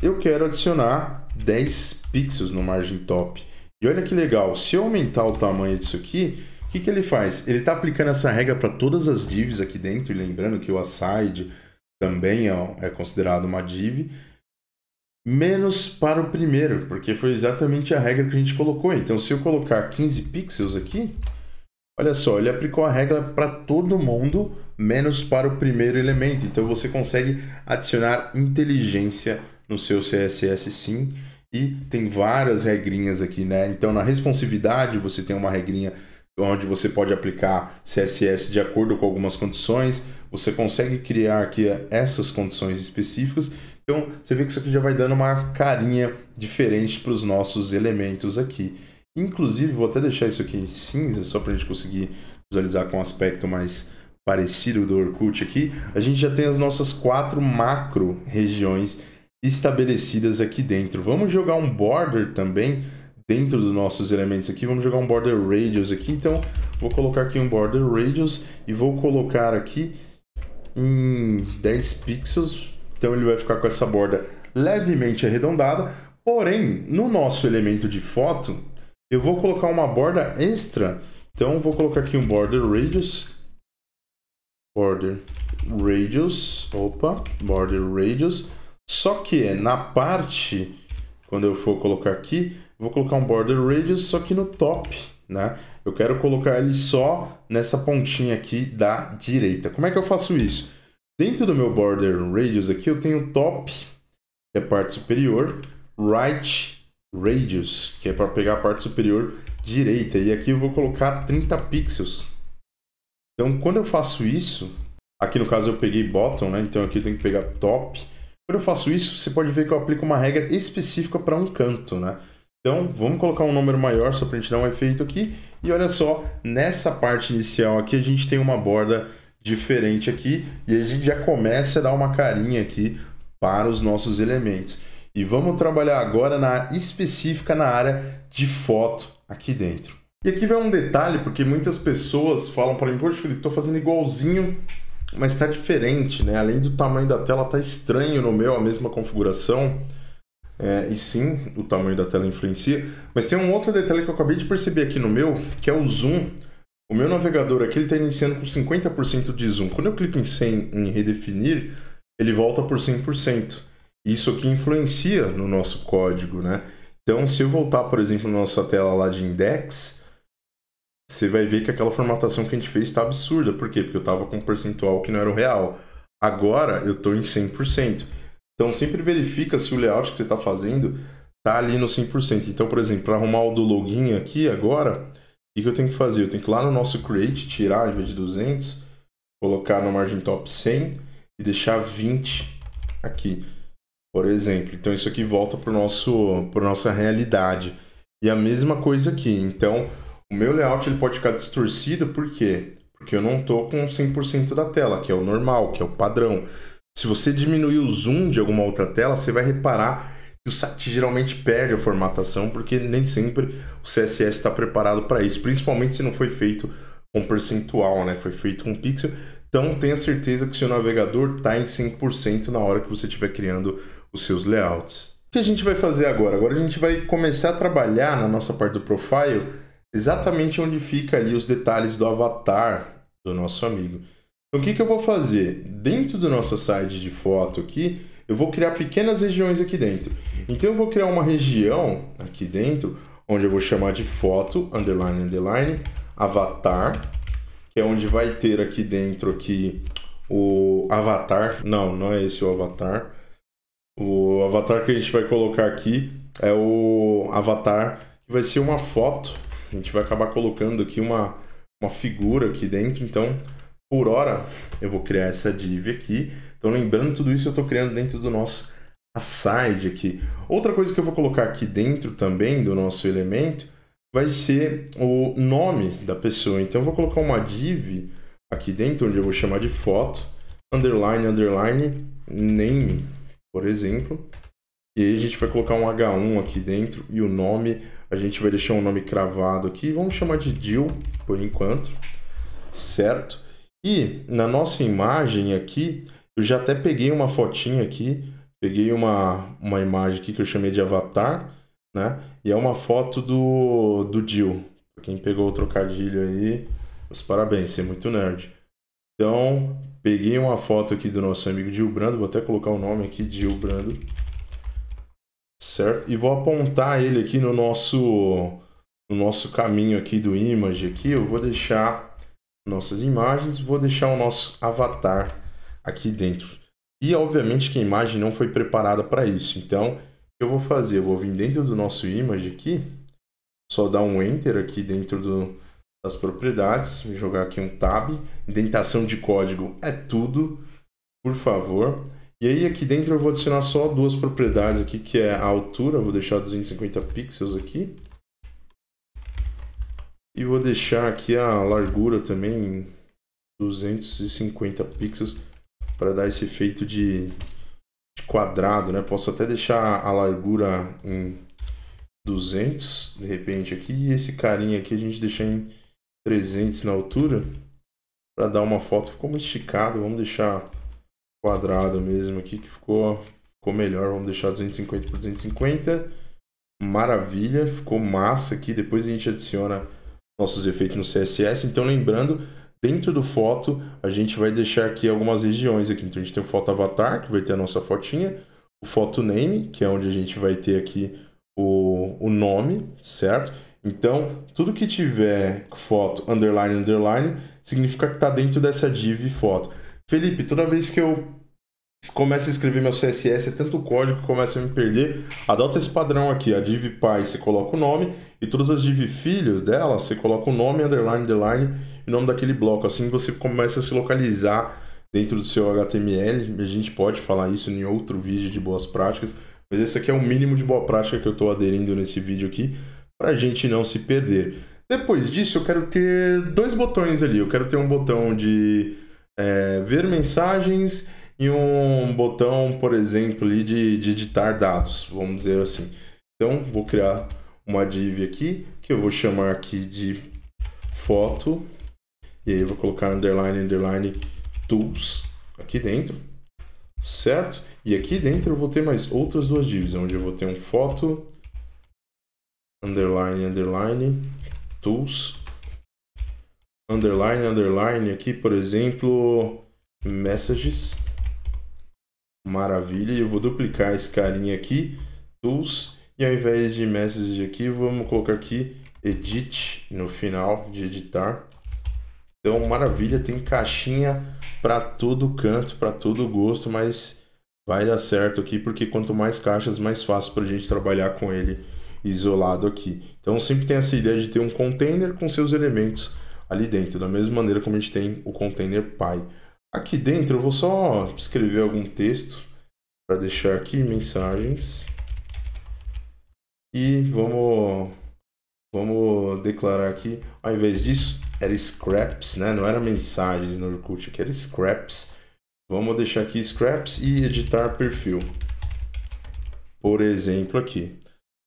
eu quero adicionar 10 pixels no margin top. E olha que legal, se eu aumentar o tamanho disso aqui, o que, que ele faz? Ele está aplicando essa regra para todas as divs aqui dentro, e lembrando que o aside também é, é considerado uma div menos para o primeiro, porque foi exatamente a regra que a gente colocou. Então, se eu colocar 15 pixels aqui, olha só, ele aplicou a regra para todo mundo, menos para o primeiro elemento. Então, você consegue adicionar inteligência no seu CSS sim, e tem várias regrinhas aqui, né? Então, na responsividade, você tem uma regrinha onde você pode aplicar CSS de acordo com algumas condições. Você consegue criar aqui essas condições específicas então, você vê que isso aqui já vai dando uma carinha diferente para os nossos elementos aqui. Inclusive, vou até deixar isso aqui em cinza, só para a gente conseguir visualizar com um aspecto mais parecido do Orkut aqui. A gente já tem as nossas quatro macro regiões estabelecidas aqui dentro. Vamos jogar um border também dentro dos nossos elementos aqui. Vamos jogar um border radius aqui. Então, vou colocar aqui um border radius e vou colocar aqui em 10 pixels então ele vai ficar com essa borda levemente arredondada. Porém, no nosso elemento de foto, eu vou colocar uma borda extra. Então vou colocar aqui um border radius. Border radius. Opa, border radius. Só que é na parte, quando eu for colocar aqui, vou colocar um border radius só que no top, né? Eu quero colocar ele só nessa pontinha aqui da direita. Como é que eu faço isso? Dentro do meu border radius aqui, eu tenho top, que é a parte superior, right radius, que é para pegar a parte superior direita. E aqui eu vou colocar 30 pixels. Então, quando eu faço isso, aqui no caso eu peguei bottom, né? Então aqui eu tenho que pegar top. Quando eu faço isso, você pode ver que eu aplico uma regra específica para um canto, né? Então, vamos colocar um número maior só para a gente dar um efeito aqui. E olha só, nessa parte inicial aqui a gente tem uma borda diferente aqui e a gente já começa a dar uma carinha aqui para os nossos elementos. E vamos trabalhar agora na específica na área de foto aqui dentro. E aqui vai um detalhe, porque muitas pessoas falam para mim, poxa Felipe, estou fazendo igualzinho, mas está diferente, né? Além do tamanho da tela, está estranho no meu, a mesma configuração. É, e sim, o tamanho da tela influencia. Mas tem um outro detalhe que eu acabei de perceber aqui no meu, que é o zoom. O meu navegador aqui ele está iniciando com 50% de zoom. Quando eu clico em 100 em redefinir, ele volta por 100%. Isso aqui influencia no nosso código, né? Então, se eu voltar, por exemplo, na nossa tela lá de index, você vai ver que aquela formatação que a gente fez está absurda. Por quê? Porque eu estava com um percentual que não era o real. Agora eu estou em 100%. Então, sempre verifica se o layout que você está fazendo está ali no 100%. Então, por exemplo, para arrumar o do login aqui agora, o que eu tenho que fazer? Eu tenho que ir lá no nosso create, tirar, ao vez de 200, colocar na margem top 100 e deixar 20 aqui, por exemplo. Então isso aqui volta para nosso para nossa realidade. E a mesma coisa aqui. Então, o meu layout ele pode ficar distorcido por quê? Porque eu não estou com 100% da tela, que é o normal, que é o padrão. Se você diminuir o zoom de alguma outra tela, você vai reparar o site geralmente perde a formatação, porque nem sempre o CSS está preparado para isso, principalmente se não foi feito com percentual, né? Foi feito com pixel. Então tenha certeza que seu navegador está em 100% na hora que você estiver criando os seus layouts. O que a gente vai fazer agora? Agora a gente vai começar a trabalhar na nossa parte do profile exatamente onde fica ali os detalhes do avatar do nosso amigo. Então o que, que eu vou fazer? Dentro do nosso site de foto aqui, eu vou criar pequenas regiões aqui dentro. Então eu vou criar uma região aqui dentro, onde eu vou chamar de foto, underline, underline, avatar, que é onde vai ter aqui dentro aqui o avatar. Não, não é esse o avatar. O avatar que a gente vai colocar aqui é o avatar que vai ser uma foto. A gente vai acabar colocando aqui uma, uma figura aqui dentro. Então, por hora, eu vou criar essa div aqui então, lembrando tudo isso, eu estou criando dentro do nosso aside aqui. Outra coisa que eu vou colocar aqui dentro também do nosso elemento vai ser o nome da pessoa. Então, eu vou colocar uma div aqui dentro, onde eu vou chamar de foto, underline, underline, name, por exemplo. E aí a gente vai colocar um H1 aqui dentro e o nome, a gente vai deixar um nome cravado aqui. Vamos chamar de Jill, por enquanto, certo? E na nossa imagem aqui, eu já até peguei uma fotinha aqui, peguei uma, uma imagem aqui que eu chamei de avatar, né? E é uma foto do, do Jill. Pra quem pegou o trocadilho aí, os parabéns, você é muito nerd. Então, peguei uma foto aqui do nosso amigo Gil Brando, vou até colocar o nome aqui, Gil Brando. Certo? E vou apontar ele aqui no nosso no nosso caminho aqui do image aqui, eu vou deixar nossas imagens, vou deixar o nosso avatar aqui dentro. E obviamente que a imagem não foi preparada para isso. Então, o que eu vou fazer? Eu vou vir dentro do nosso image aqui, só dar um enter aqui dentro do, das propriedades, jogar aqui um tab, indentação de código é tudo, por favor. E aí aqui dentro eu vou adicionar só duas propriedades aqui, que é a altura, vou deixar 250 pixels aqui. E vou deixar aqui a largura também 250 pixels para dar esse efeito de, de, quadrado, né? Posso até deixar a largura em 200, de repente, aqui. E esse carinha aqui a gente deixar em 300 na altura. Para dar uma foto, ficou muito esticado. Vamos deixar quadrado mesmo aqui, que ficou, ficou melhor. Vamos deixar 250 por 250. Maravilha, ficou massa aqui. Depois a gente adiciona nossos efeitos no CSS. Então, lembrando Dentro do foto, a gente vai deixar aqui algumas regiões aqui. Então, a gente tem o foto avatar, que vai ter a nossa fotinha. O foto name, que é onde a gente vai ter aqui o, o nome, certo? Então, tudo que tiver foto, underline, underline, significa que está dentro dessa div foto. Felipe, toda vez que eu começo a escrever meu CSS, é tanto código que começa a me perder, adota esse padrão aqui. A div pai, você coloca o nome, e todas as div filhos dela, você coloca o nome, underline, underline, e o nome daquele bloco. Assim você começa a se localizar dentro do seu HTML. A gente pode falar isso em outro vídeo de boas práticas, mas esse aqui é o mínimo de boa prática que eu estou aderindo nesse vídeo aqui para a gente não se perder. Depois disso, eu quero ter dois botões ali. Eu quero ter um botão de é, ver mensagens e um botão, por exemplo, ali de, de editar dados, vamos dizer assim. Então, vou criar uma div aqui que eu vou chamar aqui de foto e aí eu vou colocar underline, underline tools aqui dentro, certo? E aqui dentro eu vou ter mais outras duas divs, onde eu vou ter um foto, underline, underline, tools, underline, underline, aqui por exemplo, messages, maravilha, e eu vou duplicar esse carinha aqui, tools, e ao invés de message aqui, vamos colocar aqui edit no final de editar. Então, maravilha, tem caixinha para todo canto, para todo gosto, mas vai dar certo aqui, porque quanto mais caixas, mais fácil para a gente trabalhar com ele isolado aqui. Então, sempre tem essa ideia de ter um container com seus elementos ali dentro, da mesma maneira como a gente tem o container pai Aqui dentro, eu vou só escrever algum texto para deixar aqui mensagens. E vamos, vamos declarar aqui, ao invés disso, era scraps, né? Não era mensagens no Orkut, aqui era scraps. Vamos deixar aqui scraps e editar perfil. Por exemplo, aqui.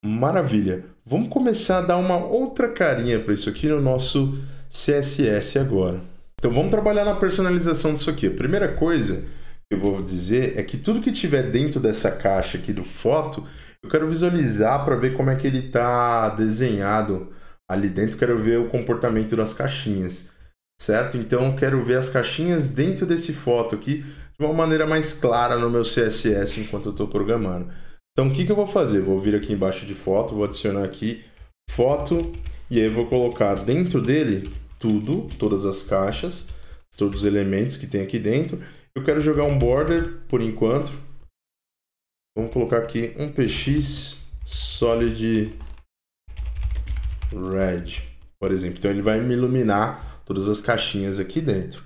Maravilha. Vamos começar a dar uma outra carinha para isso aqui no nosso CSS agora. Então vamos trabalhar na personalização disso aqui. A primeira coisa que eu vou dizer é que tudo que tiver dentro dessa caixa aqui do foto, eu quero visualizar para ver como é que ele está desenhado ali dentro, quero ver o comportamento das caixinhas, certo? Então, quero ver as caixinhas dentro desse foto aqui de uma maneira mais clara no meu CSS enquanto eu estou programando. Então, o que, que eu vou fazer? Vou vir aqui embaixo de foto, vou adicionar aqui foto e aí vou colocar dentro dele tudo, todas as caixas, todos os elementos que tem aqui dentro. Eu quero jogar um border por enquanto. Vamos colocar aqui um px solid red, por exemplo. Então ele vai me iluminar todas as caixinhas aqui dentro.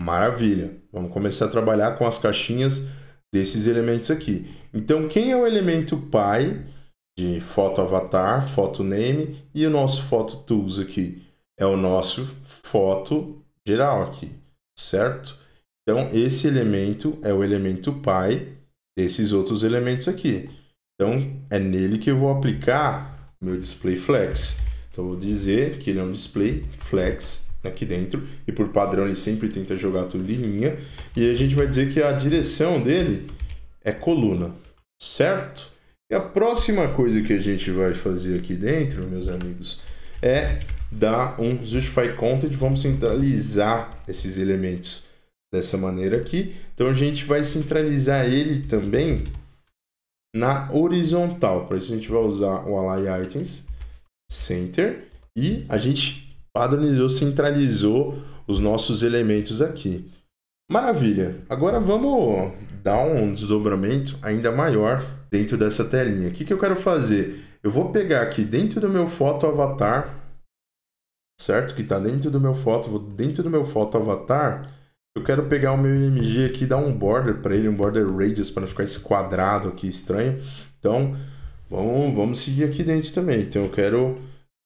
Maravilha. Vamos começar a trabalhar com as caixinhas desses elementos aqui. Então quem é o elemento pai de foto avatar, foto name e o nosso foto tools aqui? É o nosso foto geral aqui, certo? Então esse elemento é o elemento pai desses outros elementos aqui. Então é nele que eu vou aplicar meu display flex. Então vou dizer que ele é um display flex aqui dentro e por padrão ele sempre tenta jogar tudo em linha e a gente vai dizer que a direção dele é coluna, certo? E a próxima coisa que a gente vai fazer aqui dentro, meus amigos, é dar um justify content, vamos centralizar esses elementos dessa maneira aqui. Então a gente vai centralizar ele também na horizontal, para isso a gente vai usar o align items center e a gente padronizou, centralizou os nossos elementos aqui. Maravilha! Agora vamos dar um desdobramento ainda maior dentro dessa telinha. O que, que eu quero fazer? Eu vou pegar aqui dentro do meu foto avatar, certo? Que está dentro do meu foto, vou dentro do meu foto avatar, eu quero pegar o meu IMG aqui e dar um border para ele, um border radius para não ficar esse quadrado aqui estranho. Então, vamos seguir aqui dentro também. Então eu quero,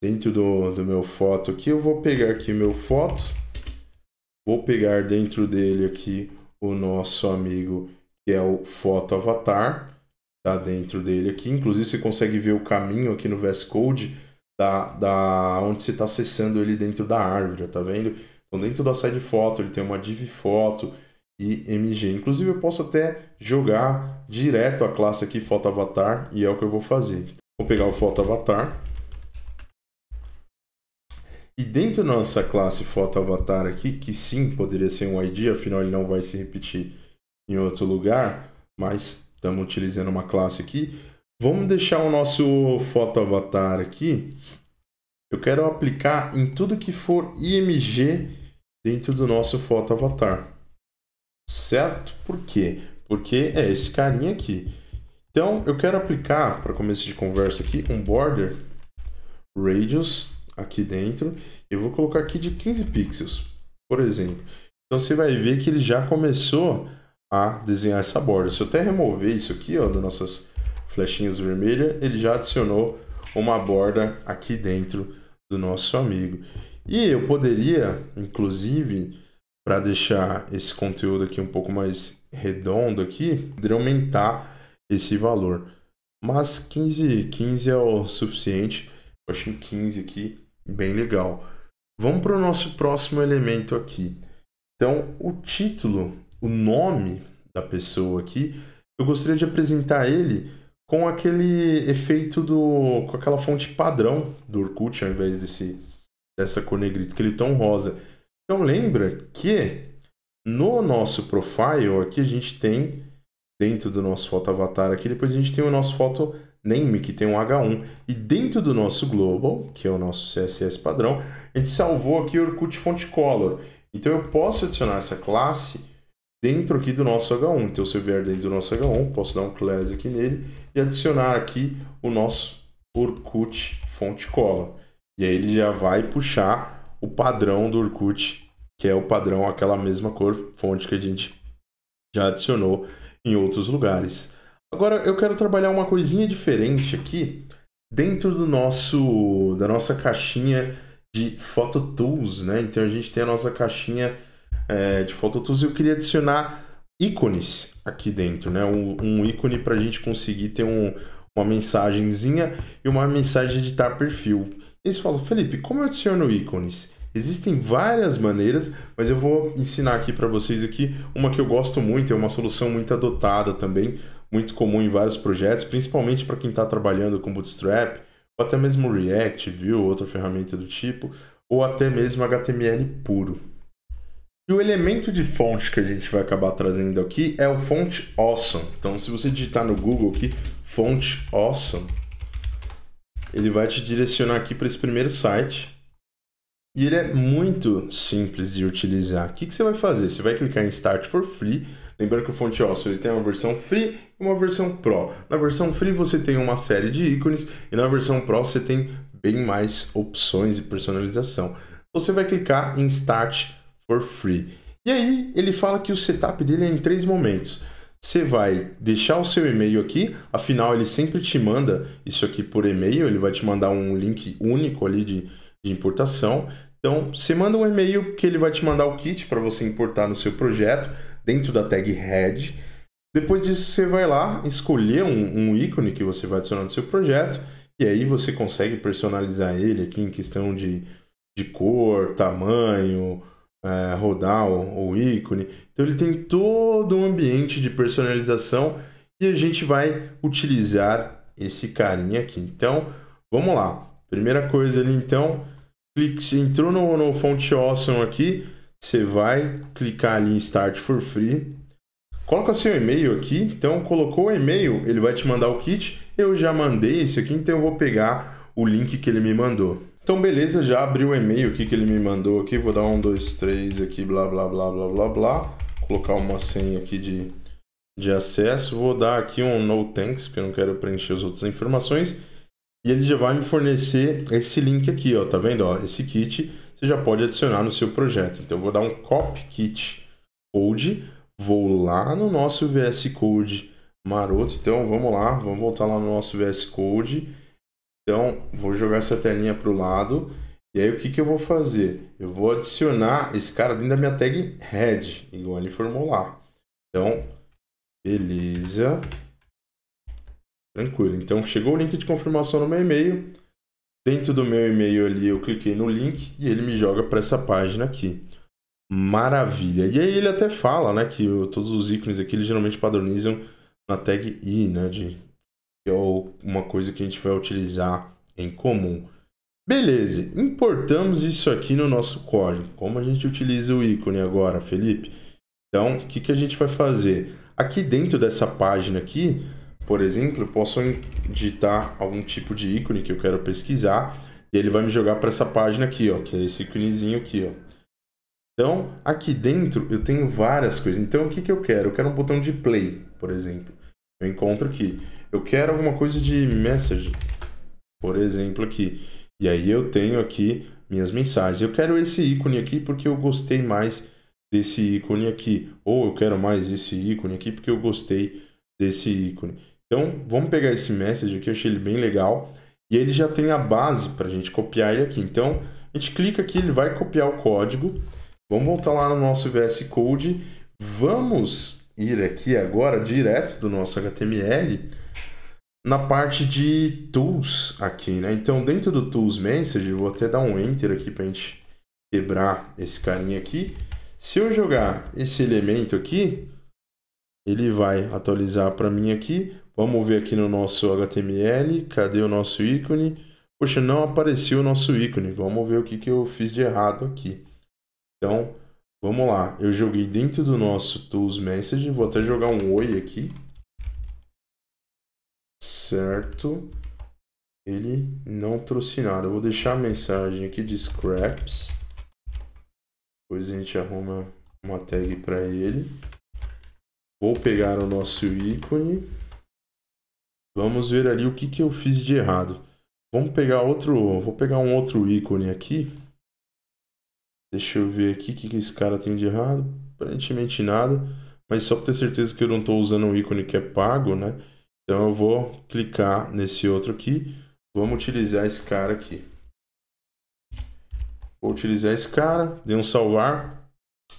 dentro do, do meu foto aqui, eu vou pegar aqui meu foto. Vou pegar dentro dele aqui o nosso amigo, que é o foto avatar. Tá dentro dele aqui. Inclusive você consegue ver o caminho aqui no VS Code da, da onde você está acessando ele dentro da árvore, tá vendo? Então dentro da site foto ele tem uma div foto e MG. Inclusive eu posso até jogar direto a classe aqui foto avatar e é o que eu vou fazer. Vou pegar o foto avatar. E dentro da nossa classe foto avatar aqui, que sim, poderia ser um ID, afinal ele não vai se repetir em outro lugar, mas estamos utilizando uma classe aqui. Vamos deixar o nosso foto avatar aqui. Eu quero aplicar em tudo que for IMG dentro do nosso foto avatar certo? Por quê? Porque é esse carinha aqui. Então, eu quero aplicar, para começo de conversa aqui, um border radius aqui dentro. Eu vou colocar aqui de 15 pixels, por exemplo. Então, você vai ver que ele já começou a desenhar essa borda. Se eu até remover isso aqui, ó, das nossas flechinhas vermelhas, ele já adicionou uma borda aqui dentro do nosso amigo. E eu poderia, inclusive, para deixar esse conteúdo aqui um pouco mais redondo aqui, poderia aumentar esse valor. Mas 15, 15 é o suficiente. Eu achei 15 aqui bem legal. Vamos para o nosso próximo elemento aqui. Então, o título, o nome da pessoa aqui, eu gostaria de apresentar ele com aquele efeito do com aquela fonte padrão do Orkut ao invés desse dessa cor negrito, aquele tom rosa. Então lembra que no nosso profile aqui a gente tem dentro do nosso foto avatar aqui, depois a gente tem o nosso foto name que tem um H1 e dentro do nosso global, que é o nosso CSS padrão, a gente salvou aqui o Orkut font color. Então eu posso adicionar essa classe dentro aqui do nosso H1. Então se eu vier dentro do nosso H1, posso dar um class aqui nele e adicionar aqui o nosso Orkut font color. E aí ele já vai puxar o padrão do Orkut, que é o padrão, aquela mesma cor fonte que a gente já adicionou em outros lugares. Agora eu quero trabalhar uma coisinha diferente aqui dentro do nosso da nossa caixinha de photo tools, né? Então a gente tem a nossa caixinha é, de photo tools e eu queria adicionar ícones aqui dentro, né? Um, um ícone para a gente conseguir ter um, uma mensagenzinha e uma mensagem de editar perfil. Eles falam, Felipe, como eu adiciono ícones? Existem várias maneiras, mas eu vou ensinar aqui para vocês aqui uma que eu gosto muito, é uma solução muito adotada também, muito comum em vários projetos, principalmente para quem está trabalhando com Bootstrap, ou até mesmo React, viu? outra ferramenta do tipo, ou até mesmo HTML puro. E o elemento de fonte que a gente vai acabar trazendo aqui é o Font Awesome. Então, se você digitar no Google aqui fonte awesome, ele vai te direcionar aqui para esse primeiro site. E ele é muito simples de utilizar. O que, que você vai fazer? Você vai clicar em Start for Free. Lembrando que o Fonte Awesome ele tem uma versão Free e uma versão Pro. Na versão Free você tem uma série de ícones e na versão Pro você tem bem mais opções e personalização. Você vai clicar em Start for Free. E aí ele fala que o setup dele é em três momentos. Você vai deixar o seu e-mail aqui, afinal ele sempre te manda isso aqui por e-mail, ele vai te mandar um link único ali de, de importação. Então, você manda um e-mail que ele vai te mandar o kit para você importar no seu projeto, dentro da tag head. Depois disso, você vai lá escolher um, um ícone que você vai adicionar no seu projeto, e aí você consegue personalizar ele aqui em questão de, de cor, tamanho, é, rodar o, o ícone. Então ele tem todo um ambiente de personalização e a gente vai utilizar esse carinha aqui. Então, vamos lá. Primeira coisa ali, então, clique, entrou no, no Font Awesome aqui, você vai clicar ali em Start for Free, coloca seu e-mail aqui, então colocou o e-mail, ele vai te mandar o kit, eu já mandei esse aqui, então eu vou pegar o link que ele me mandou. Então, beleza, já abri o e-mail aqui que ele me mandou aqui. Vou dar um, dois, três aqui, blá, blá, blá, blá, blá, blá. Colocar uma senha aqui de, de acesso. Vou dar aqui um no thanks, porque eu não quero preencher as outras informações. E ele já vai me fornecer esse link aqui, ó. Tá vendo? Ó, esse kit você já pode adicionar no seu projeto. Então, eu vou dar um copy kit code. Vou lá no nosso VS Code maroto. Então, vamos lá. Vamos voltar lá no nosso VS Code então, vou jogar essa telinha para o lado. E aí, o que, que eu vou fazer? Eu vou adicionar esse cara dentro da minha tag head, igual ele formou lá. Então, beleza. Tranquilo. Então, chegou o link de confirmação no meu e-mail. Dentro do meu e-mail ali, eu cliquei no link e ele me joga para essa página aqui. Maravilha. E aí ele até fala, né, que todos os ícones aqui, eles geralmente padronizam na tag i, né, de ou uma coisa que a gente vai utilizar em comum. Beleza, importamos isso aqui no nosso código. Como a gente utiliza o ícone agora, Felipe? Então, o que, que a gente vai fazer? Aqui dentro dessa página aqui, por exemplo, eu posso digitar algum tipo de ícone que eu quero pesquisar e ele vai me jogar para essa página aqui, ó, que é esse íconezinho aqui, ó. Então, aqui dentro eu tenho várias coisas. Então, o que, que eu quero? Eu quero um botão de play, por exemplo. Eu encontro aqui eu quero alguma coisa de message, por exemplo, aqui. E aí eu tenho aqui minhas mensagens. Eu quero esse ícone aqui porque eu gostei mais desse ícone aqui. Ou eu quero mais esse ícone aqui porque eu gostei desse ícone. Então, vamos pegar esse message aqui, eu achei ele bem legal. E ele já tem a base para a gente copiar ele aqui. Então, a gente clica aqui, ele vai copiar o código. Vamos voltar lá no nosso VS Code. Vamos ir aqui agora direto do nosso HTML na parte de tools aqui, né? Então, dentro do tools message, vou até dar um enter aqui para a gente quebrar esse carinha aqui. Se eu jogar esse elemento aqui, ele vai atualizar para mim aqui. Vamos ver aqui no nosso HTML, cadê o nosso ícone? Poxa, não apareceu o nosso ícone. Vamos ver o que, que eu fiz de errado aqui. Então, vamos lá. Eu joguei dentro do nosso tools message, vou até jogar um oi aqui certo? Ele não trouxe nada. Eu vou deixar a mensagem aqui de scraps. Depois a gente arruma uma tag para ele. Vou pegar o nosso ícone. Vamos ver ali o que, que eu fiz de errado. Vamos pegar outro, vou pegar um outro ícone aqui. Deixa eu ver aqui o que, que esse cara tem de errado. Aparentemente nada, mas só para ter certeza que eu não estou usando um ícone que é pago, né? Então eu vou clicar nesse outro aqui. Vamos utilizar esse cara aqui. Vou utilizar esse cara, dei um salvar.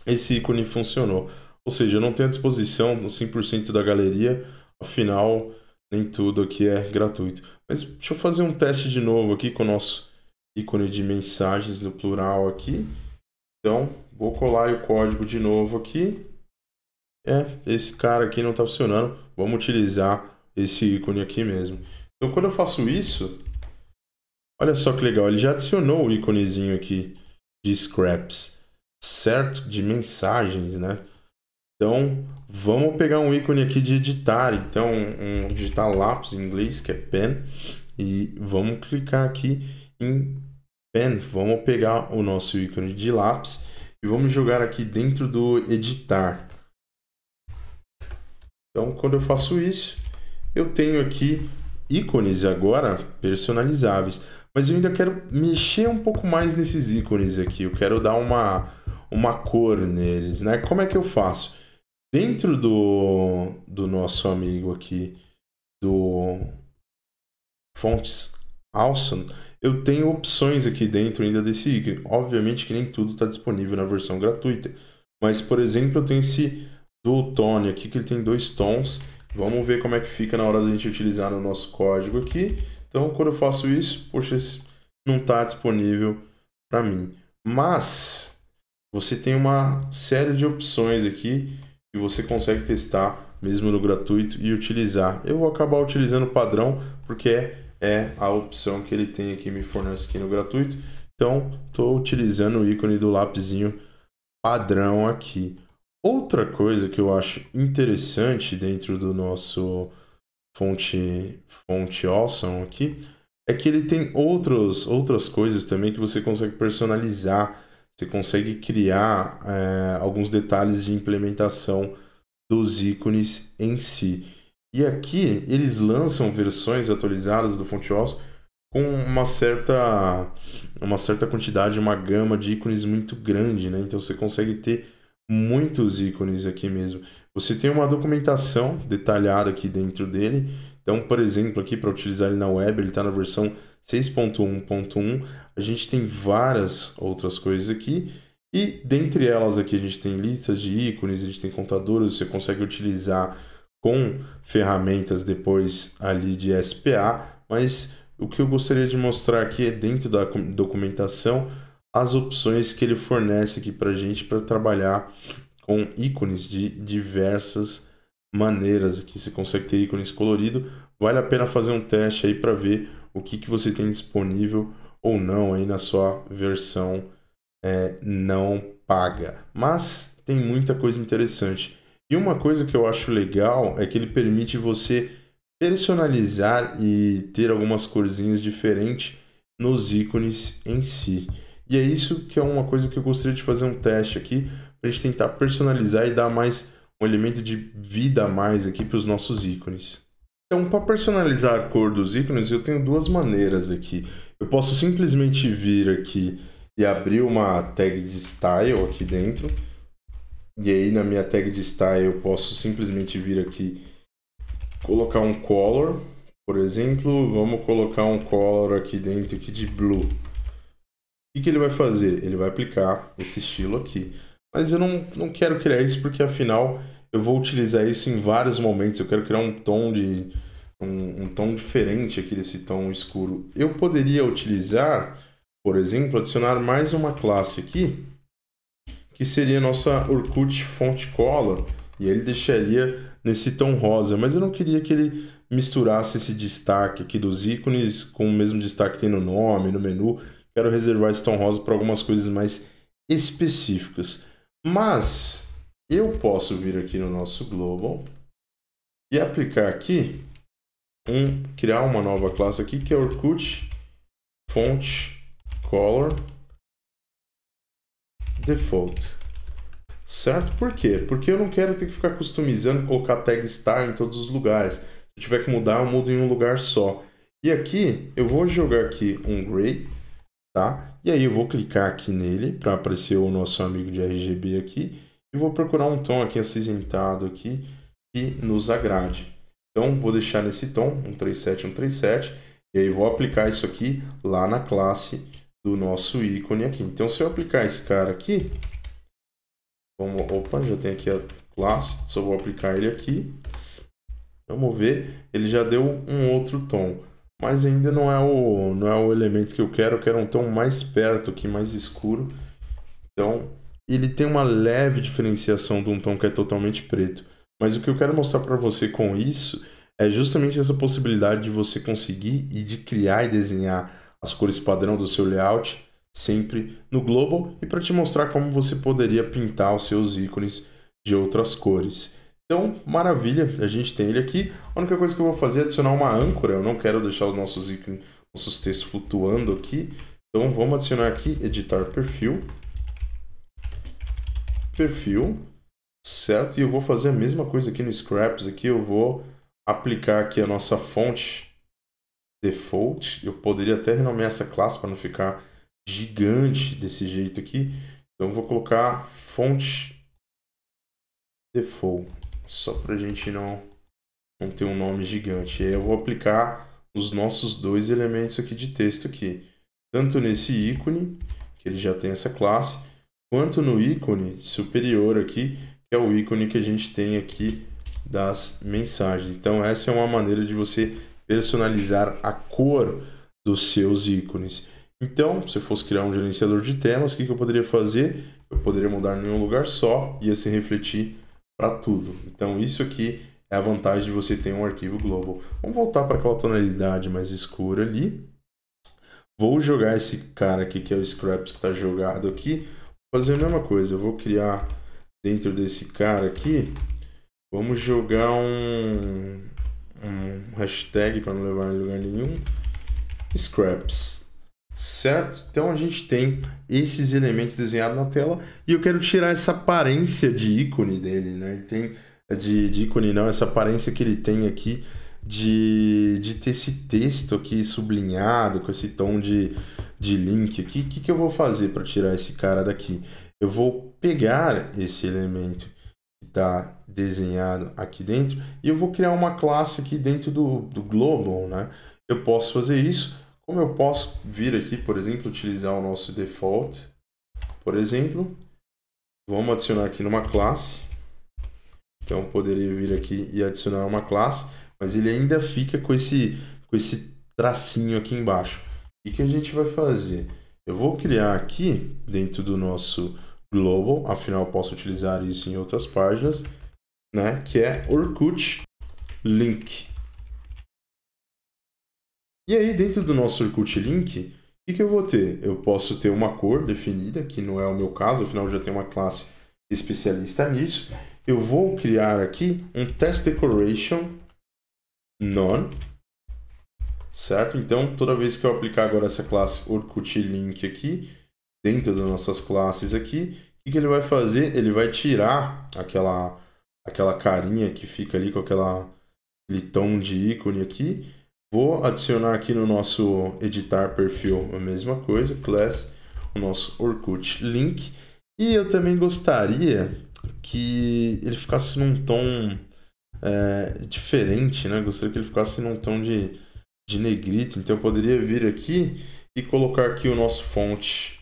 Esse ícone funcionou. Ou seja, eu não tenho à disposição 100% da galeria, afinal, nem tudo aqui é gratuito. Mas deixa eu fazer um teste de novo aqui com o nosso ícone de mensagens no plural aqui. Então, vou colar o código de novo aqui. É, esse cara aqui não está funcionando. Vamos utilizar esse ícone aqui mesmo. Então quando eu faço isso, olha só que legal, ele já adicionou o íconezinho aqui de scraps, certo? De mensagens, né? Então vamos pegar um ícone aqui de editar, então um digitar lápis em inglês que é pen e vamos clicar aqui em pen, vamos pegar o nosso ícone de lápis e vamos jogar aqui dentro do editar. Então quando eu faço isso, eu tenho aqui ícones agora personalizáveis, mas eu ainda quero mexer um pouco mais nesses ícones aqui, eu quero dar uma, uma cor neles, né? Como é que eu faço? Dentro do, do nosso amigo aqui, do Fontes Awesome, eu tenho opções aqui dentro ainda desse ícone. Obviamente que nem tudo está disponível na versão gratuita, mas, por exemplo, eu tenho esse do Tone aqui, que ele tem dois tons, Vamos ver como é que fica na hora da gente utilizar o nosso código aqui. Então, quando eu faço isso, poxa, não está disponível para mim. Mas você tem uma série de opções aqui que você consegue testar mesmo no gratuito e utilizar. Eu vou acabar utilizando o padrão porque é, é a opção que ele tem aqui, me fornece aqui no gratuito. Então, estou utilizando o ícone do lápisinho padrão aqui. Outra coisa que eu acho interessante dentro do nosso fonte fonte awesome aqui é que ele tem outros, outras coisas também que você consegue personalizar, você consegue criar é, alguns detalhes de implementação dos ícones em si. E aqui eles lançam versões atualizadas do Fonte Awesome com uma certa, uma certa quantidade, uma gama de ícones muito grande, né? Então você consegue ter muitos ícones aqui mesmo. Você tem uma documentação detalhada aqui dentro dele. Então, por exemplo, aqui para utilizar ele na web, ele está na versão 6.1.1. A gente tem várias outras coisas aqui. E dentre elas aqui a gente tem listas de ícones, a gente tem contadores, você consegue utilizar com ferramentas depois ali de SPA, mas o que eu gostaria de mostrar aqui é dentro da documentação as opções que ele fornece aqui para a gente para trabalhar com ícones de diversas maneiras. Aqui você consegue ter ícones colorido. Vale a pena fazer um teste aí para ver o que, que você tem disponível ou não aí na sua versão é, não paga. Mas tem muita coisa interessante. E uma coisa que eu acho legal é que ele permite você personalizar e ter algumas corzinhas diferentes nos ícones em si. E é isso que é uma coisa que eu gostaria de fazer um teste aqui, para a gente tentar personalizar e dar mais um elemento de vida a mais aqui para os nossos ícones. Então, para personalizar a cor dos ícones, eu tenho duas maneiras aqui. Eu posso simplesmente vir aqui e abrir uma tag de style aqui dentro. E aí, na minha tag de style, eu posso simplesmente vir aqui colocar um color. Por exemplo, vamos colocar um color aqui dentro aqui de blue. O que, ele vai fazer? Ele vai aplicar esse estilo aqui. Mas eu não, não quero criar isso porque afinal eu vou utilizar isso em vários momentos. Eu quero criar um tom de um, um tom diferente aqui desse tom escuro. Eu poderia utilizar, por exemplo, adicionar mais uma classe aqui que seria a nossa Orkut Font Color e ele deixaria nesse tom rosa, mas eu não queria que ele misturasse esse destaque aqui dos ícones com o mesmo destaque que tem no nome, no menu quero reservar esse tom rosa para algumas coisas mais específicas. Mas eu posso vir aqui no nosso global e aplicar aqui um criar uma nova classe aqui que é Orkut font color default. Certo? Por quê? Porque eu não quero ter que ficar customizando, colocar tag style em todos os lugares. Se eu tiver que mudar, eu mudo em um lugar só. E aqui, eu vou jogar aqui um gray tá? E aí eu vou clicar aqui nele para aparecer o nosso amigo de RGB aqui e vou procurar um tom aqui acinzentado aqui que nos agrade. Então vou deixar nesse tom, 137, 137, e aí vou aplicar isso aqui lá na classe do nosso ícone aqui. Então se eu aplicar esse cara aqui, vamos, opa, já tem aqui a classe, só vou aplicar ele aqui. Vamos ver, ele já deu um outro tom mas ainda não é o não é o elemento que eu quero, eu quero um tom mais perto aqui, mais escuro. Então, ele tem uma leve diferenciação de um tom que é totalmente preto. Mas o que eu quero mostrar para você com isso é justamente essa possibilidade de você conseguir e de criar e desenhar as cores padrão do seu layout sempre no global e para te mostrar como você poderia pintar os seus ícones de outras cores. Então, maravilha, a gente tem ele aqui. A única coisa que eu vou fazer é adicionar uma âncora. Eu não quero deixar os nossos, nossos textos flutuando aqui. Então, vamos adicionar aqui, editar perfil. Perfil, certo? E eu vou fazer a mesma coisa aqui no Scraps. Aqui eu vou aplicar aqui a nossa fonte default. Eu poderia até renomear essa classe para não ficar gigante desse jeito aqui. Então, eu vou colocar fonte default só para a gente não, não ter um nome gigante. E aí eu vou aplicar os nossos dois elementos aqui de texto aqui, tanto nesse ícone, que ele já tem essa classe, quanto no ícone superior aqui, que é o ícone que a gente tem aqui das mensagens. Então essa é uma maneira de você personalizar a cor dos seus ícones. Então, se eu fosse criar um gerenciador de temas, o que, que eu poderia fazer? Eu poderia mudar em um lugar só e assim refletir para tudo. Então isso aqui é a vantagem de você ter um arquivo global. Vamos voltar para aquela tonalidade mais escura ali. Vou jogar esse cara aqui, que é o Scraps que está jogado aqui. Vou fazer a mesma coisa, eu vou criar dentro desse cara aqui. Vamos jogar um, um hashtag para não levar em lugar nenhum. Scraps, Certo? Então a gente tem esses elementos desenhados na tela e eu quero tirar essa aparência de ícone dele, né? Ele tem é de, de ícone não, essa aparência que ele tem aqui de, de ter esse texto aqui sublinhado com esse tom de, de link aqui. O que, que eu vou fazer para tirar esse cara daqui? Eu vou pegar esse elemento que está desenhado aqui dentro e eu vou criar uma classe aqui dentro do, do Global, né? Eu posso fazer isso como eu posso vir aqui, por exemplo, utilizar o nosso default? Por exemplo, vamos adicionar aqui numa classe. Então, poderia vir aqui e adicionar uma classe, mas ele ainda fica com esse, com esse tracinho aqui embaixo. O que a gente vai fazer? Eu vou criar aqui, dentro do nosso global, afinal posso utilizar isso em outras páginas, né? que é Orkut Link. E aí, dentro do nosso Orkut Link, o que, que eu vou ter? Eu posso ter uma cor definida, que não é o meu caso, afinal eu já tenho uma classe especialista nisso. Eu vou criar aqui um test decoration none, certo? Então, toda vez que eu aplicar agora essa classe Orkut Link aqui, dentro das nossas classes aqui, o que, que ele vai fazer? Ele vai tirar aquela, aquela carinha que fica ali com aquela, aquele tom de ícone aqui Vou adicionar aqui no nosso editar perfil a mesma coisa, class, o nosso Orkut link. E eu também gostaria que ele ficasse num tom é, diferente, né? Gostaria que ele ficasse num tom de, de negrito. Então eu poderia vir aqui e colocar aqui o nosso font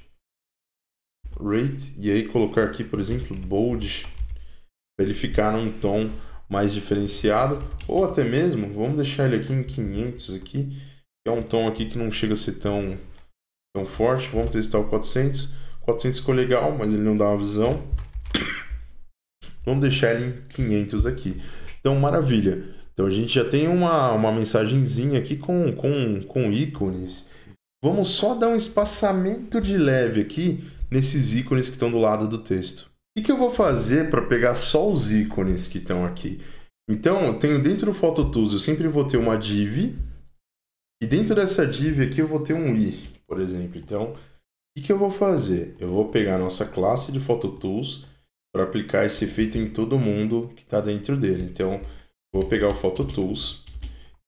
rate e aí colocar aqui, por exemplo, bold, para ele ficar num tom mais diferenciado, ou até mesmo, vamos deixar ele aqui em 500 aqui, é um tom aqui que não chega a ser tão, tão forte, vamos testar o 400, 400 ficou legal, mas ele não dá uma visão, vamos deixar ele em 500 aqui, então maravilha, então a gente já tem uma, uma mensagenzinha aqui com, com, com ícones, vamos só dar um espaçamento de leve aqui nesses ícones que estão do lado do texto que, que eu vou fazer para pegar só os ícones que estão aqui? Então, eu tenho dentro do PhotoTools, eu sempre vou ter uma div, e dentro dessa div aqui eu vou ter um i, por exemplo. Então, o que, que eu vou fazer? Eu vou pegar a nossa classe de PhotoTools para aplicar esse efeito em todo mundo que está dentro dele. Então, vou pegar o PhotoTools.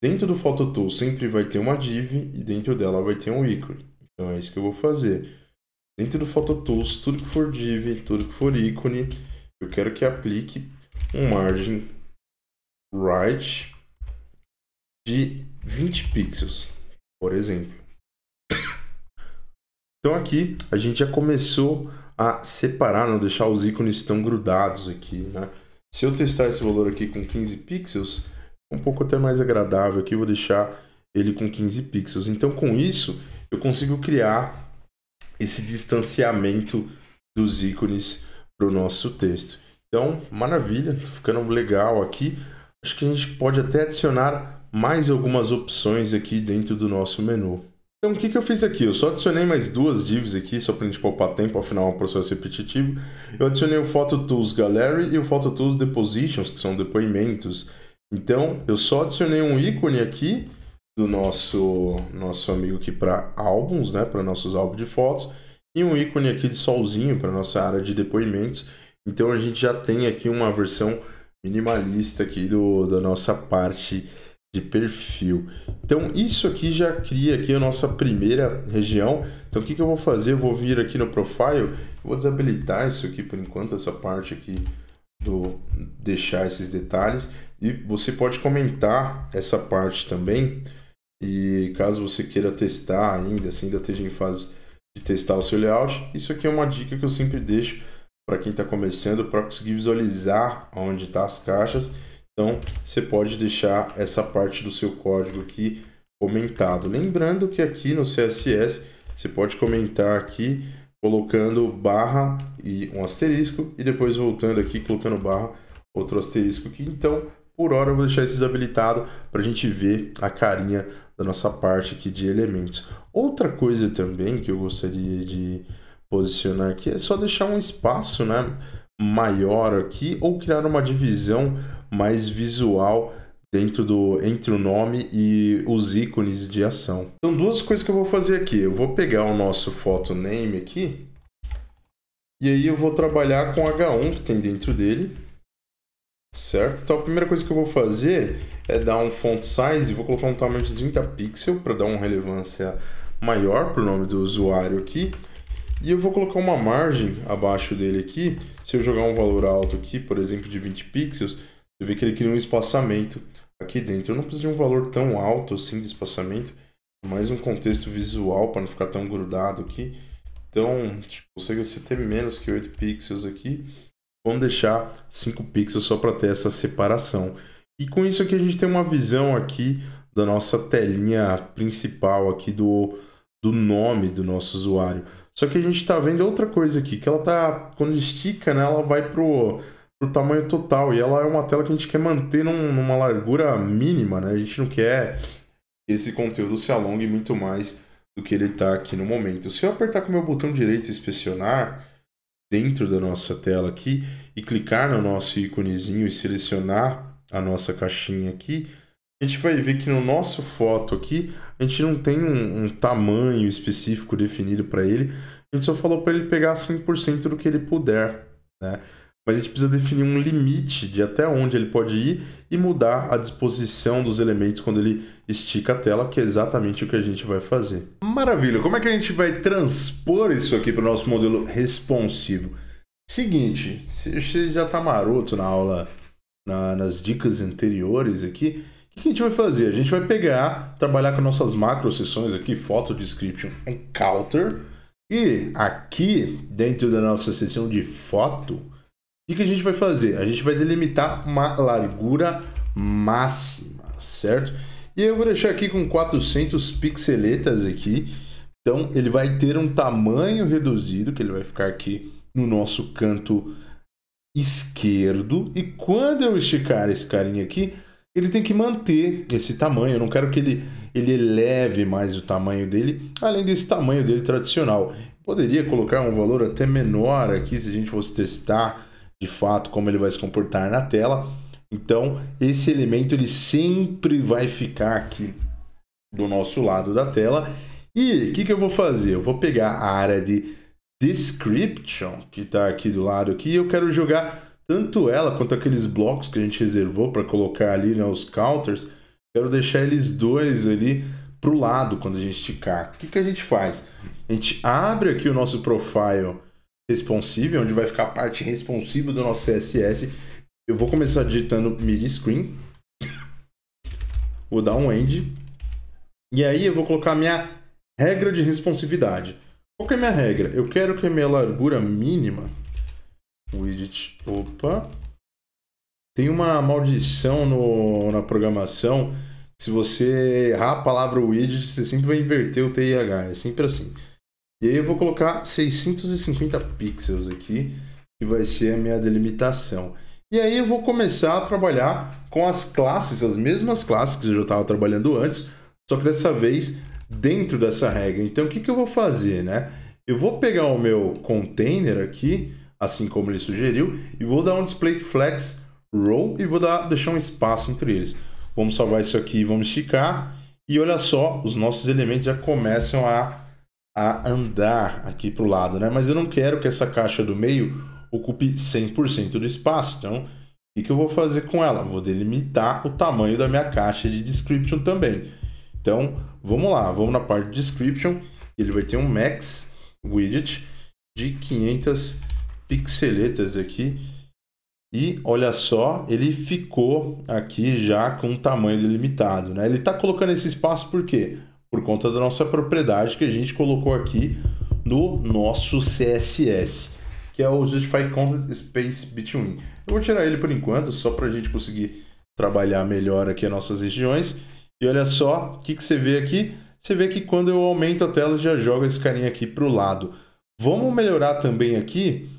Dentro do PhotoTools sempre vai ter uma div e dentro dela vai ter um ícone. Então, é isso que eu vou fazer dentro do PhotoTools, tudo que for div, tudo que for ícone, eu quero que aplique um margem right de 20 pixels, por exemplo. Então aqui a gente já começou a separar, não deixar os ícones tão grudados aqui, né? Se eu testar esse valor aqui com 15 pixels, é um pouco até mais agradável aqui, vou deixar ele com 15 pixels. Então com isso eu consigo criar esse distanciamento dos ícones para o nosso texto. Então, maravilha, tá ficando legal aqui. Acho que a gente pode até adicionar mais algumas opções aqui dentro do nosso menu. Então, o que, que eu fiz aqui? Eu só adicionei mais duas divs aqui, só para a gente poupar tempo, afinal é um processo repetitivo. Eu adicionei o Photo Tools Gallery e o Photo Tools Depositions, que são depoimentos. Então, eu só adicionei um ícone aqui do nosso nosso amigo aqui para álbuns, né, para nossos álbuns de fotos e um ícone aqui de solzinho para nossa área de depoimentos. Então a gente já tem aqui uma versão minimalista aqui do da nossa parte de perfil. Então isso aqui já cria aqui a nossa primeira região. Então o que, que eu vou fazer? Eu vou vir aqui no profile, vou desabilitar isso aqui por enquanto, essa parte aqui do deixar esses detalhes. E você pode comentar essa parte também e caso você queira testar ainda, se ainda esteja em fase de testar o seu layout, isso aqui é uma dica que eu sempre deixo para quem está começando para conseguir visualizar onde está as caixas. Então você pode deixar essa parte do seu código aqui comentado. Lembrando que aqui no CSS você pode comentar aqui colocando barra e um asterisco e depois voltando aqui colocando barra outro asterisco aqui. então por hora eu vou deixar isso desabilitado para a gente ver a carinha da nossa parte aqui de elementos. Outra coisa também que eu gostaria de posicionar aqui é só deixar um espaço né, maior aqui ou criar uma divisão mais visual dentro do entre o nome e os ícones de ação. Então duas coisas que eu vou fazer aqui. Eu vou pegar o nosso photo name aqui e aí eu vou trabalhar com H1 que tem dentro dele Certo? Então a primeira coisa que eu vou fazer é dar um font size e vou colocar um tamanho de 30 pixels para dar uma relevância maior para o nome do usuário aqui. E eu vou colocar uma margem abaixo dele aqui. Se eu jogar um valor alto aqui, por exemplo, de 20 pixels, você vê que ele cria um espaçamento aqui dentro. Eu não preciso de um valor tão alto assim de espaçamento, mais um contexto visual para não ficar tão grudado aqui. Então, tipo, consegue ser até menos que 8 pixels aqui. Vamos deixar 5 pixels só para ter essa separação. E com isso aqui a gente tem uma visão aqui da nossa telinha principal aqui do, do nome do nosso usuário. Só que a gente está vendo outra coisa aqui, que ela tá, quando estica, né, ela vai pro, pro tamanho total. E ela é uma tela que a gente quer manter num, numa largura mínima, né? A gente não quer que esse conteúdo se alongue muito mais do que ele está aqui no momento. Se eu apertar com o meu botão direito e inspecionar, dentro da nossa tela aqui e clicar no nosso íconezinho e selecionar a nossa caixinha aqui, a gente vai ver que no nosso foto aqui, a gente não tem um, um tamanho específico definido para ele, a gente só falou para ele pegar 100% do que ele puder, né? Mas a gente precisa definir um limite de até onde ele pode ir e mudar a disposição dos elementos quando ele estica a tela, que é exatamente o que a gente vai fazer. Maravilha! Como é que a gente vai transpor isso aqui para o nosso modelo responsivo? Seguinte, você já tá maroto na aula, na, nas dicas anteriores aqui, o que a gente vai fazer? A gente vai pegar, trabalhar com nossas macro sessões aqui, Photo Description Encounter, e aqui, dentro da nossa seção de foto, o que a gente vai fazer? A gente vai delimitar uma largura máxima, certo? E eu vou deixar aqui com 400 pixeletas aqui. Então ele vai ter um tamanho reduzido, que ele vai ficar aqui no nosso canto esquerdo. E quando eu esticar esse carinha aqui, ele tem que manter esse tamanho. Eu não quero que ele, ele eleve mais o tamanho dele, além desse tamanho dele tradicional. Poderia colocar um valor até menor aqui, se a gente fosse testar de fato como ele vai se comportar na tela. Então, esse elemento ele sempre vai ficar aqui do nosso lado da tela. E o que, que eu vou fazer? Eu vou pegar a área de Description, que está aqui do lado aqui, e eu quero jogar tanto ela quanto aqueles blocos que a gente reservou para colocar ali né, os counters. Quero deixar eles dois ali para o lado quando a gente esticar. O que, que a gente faz? A gente abre aqui o nosso profile responsivo, onde vai ficar a parte responsiva do nosso CSS eu vou começar digitando mid screen. vou dar um end. E aí eu vou colocar minha regra de responsividade. Qual que é a minha regra? Eu quero que a minha largura mínima... Widget... Opa... Tem uma maldição no, na programação. Se você errar a palavra widget, você sempre vai inverter o TIH. É sempre assim. E aí eu vou colocar 650 pixels aqui, que vai ser a minha delimitação. E aí eu vou começar a trabalhar com as classes, as mesmas classes que eu já estava trabalhando antes, só que dessa vez dentro dessa regra. Então o que, que eu vou fazer, né? Eu vou pegar o meu container aqui, assim como ele sugeriu, e vou dar um display flex row e vou dar, deixar um espaço entre eles. Vamos salvar isso aqui, vamos esticar. E olha só, os nossos elementos já começam a, a andar aqui para o lado, né? Mas eu não quero que essa caixa do meio ocupe 100% do espaço. Então, o que eu vou fazer com ela? Vou delimitar o tamanho da minha caixa de description também. Então, vamos lá, vamos na parte de description. Ele vai ter um max widget de 500 pixeletas aqui. E olha só, ele ficou aqui já com um tamanho delimitado. Né? Ele está colocando esse espaço por quê? Por conta da nossa propriedade que a gente colocou aqui no nosso CSS que é o Justify Content Space Between. Eu vou tirar ele por enquanto, só para a gente conseguir trabalhar melhor aqui as nossas regiões. E olha só, o que, que você vê aqui? Você vê que quando eu aumento a tela, já joga esse carinha aqui para o lado. Vamos melhorar também aqui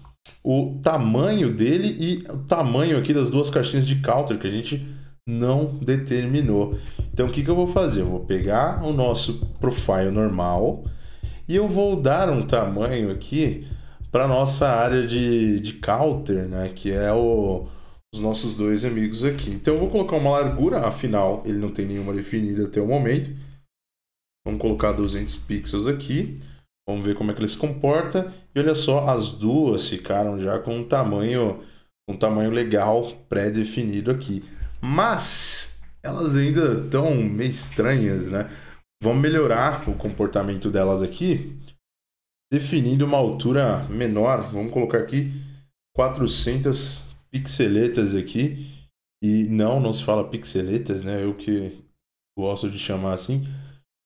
o tamanho dele e o tamanho aqui das duas caixinhas de counter que a gente não determinou. Então o que, que eu vou fazer? Eu vou pegar o nosso profile normal e eu vou dar um tamanho aqui para nossa área de, de counter, né? Que é o, os nossos dois amigos aqui. Então eu vou colocar uma largura, afinal ele não tem nenhuma definida até o momento. Vamos colocar 200 pixels aqui. Vamos ver como é que ele se comporta. E olha só, as duas ficaram já com um tamanho, um tamanho legal pré-definido aqui. Mas elas ainda estão meio estranhas, né? Vamos melhorar o comportamento delas aqui definindo uma altura menor. Vamos colocar aqui 400 pixeletas aqui. E não, não se fala pixeletas, né? Eu que gosto de chamar assim.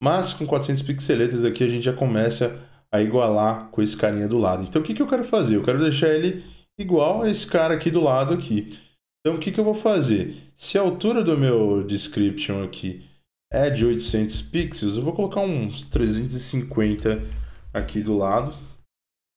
Mas com 400 pixeletas aqui a gente já começa a igualar com esse carinha do lado. Então o que, que eu quero fazer? Eu quero deixar ele igual a esse cara aqui do lado aqui. Então o que, que eu vou fazer? Se a altura do meu description aqui é de 800 pixels, eu vou colocar uns 350 pixels aqui do lado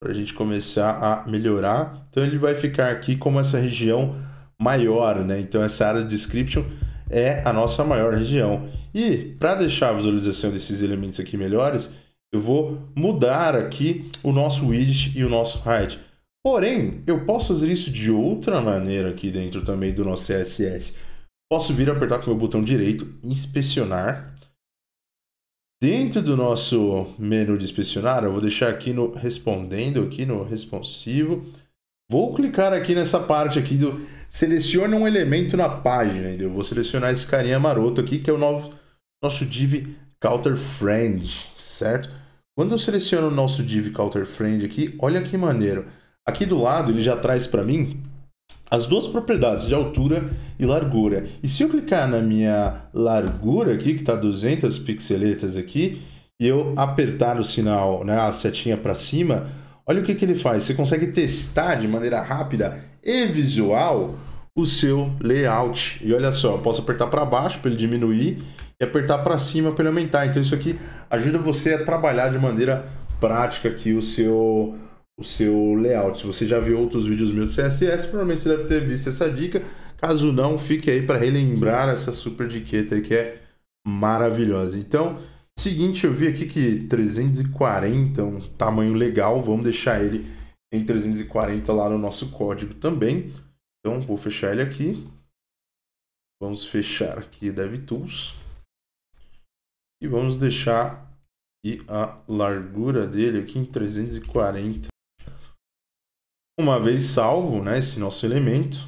para a gente começar a melhorar. Então ele vai ficar aqui como essa região maior, né? Então essa área de description é a nossa maior região. E para deixar a visualização desses elementos aqui melhores, eu vou mudar aqui o nosso widget e o nosso height. Porém, eu posso fazer isso de outra maneira aqui dentro também do nosso CSS. Posso vir apertar com o meu botão direito, inspecionar, Dentro do nosso menu de inspecionar, eu vou deixar aqui no respondendo, aqui no responsivo. Vou clicar aqui nessa parte aqui do seleciona um elemento na página. Eu vou selecionar esse carinha maroto aqui, que é o novo, nosso div counter friend, certo? Quando eu seleciono o nosso div counter friend aqui, olha que maneiro. Aqui do lado ele já traz para mim as duas propriedades de altura e largura. E se eu clicar na minha largura aqui, que está 200 pixeletas aqui, e eu apertar o sinal, né, a setinha para cima, olha o que, que ele faz. Você consegue testar de maneira rápida e visual o seu layout. E olha só, eu posso apertar para baixo para ele diminuir e apertar para cima para ele aumentar. Então isso aqui ajuda você a trabalhar de maneira prática aqui o seu o seu layout. Se você já viu outros vídeos meus de CSS, provavelmente você deve ter visto essa dica. Caso não, fique aí para relembrar essa super diqueta que é maravilhosa. Então, seguinte, eu vi aqui que 340 é um tamanho legal, vamos deixar ele em 340 lá no nosso código também. Então, vou fechar ele aqui. Vamos fechar aqui DevTools. E vamos deixar e a largura dele aqui em 340. Uma vez salvo né, esse nosso elemento,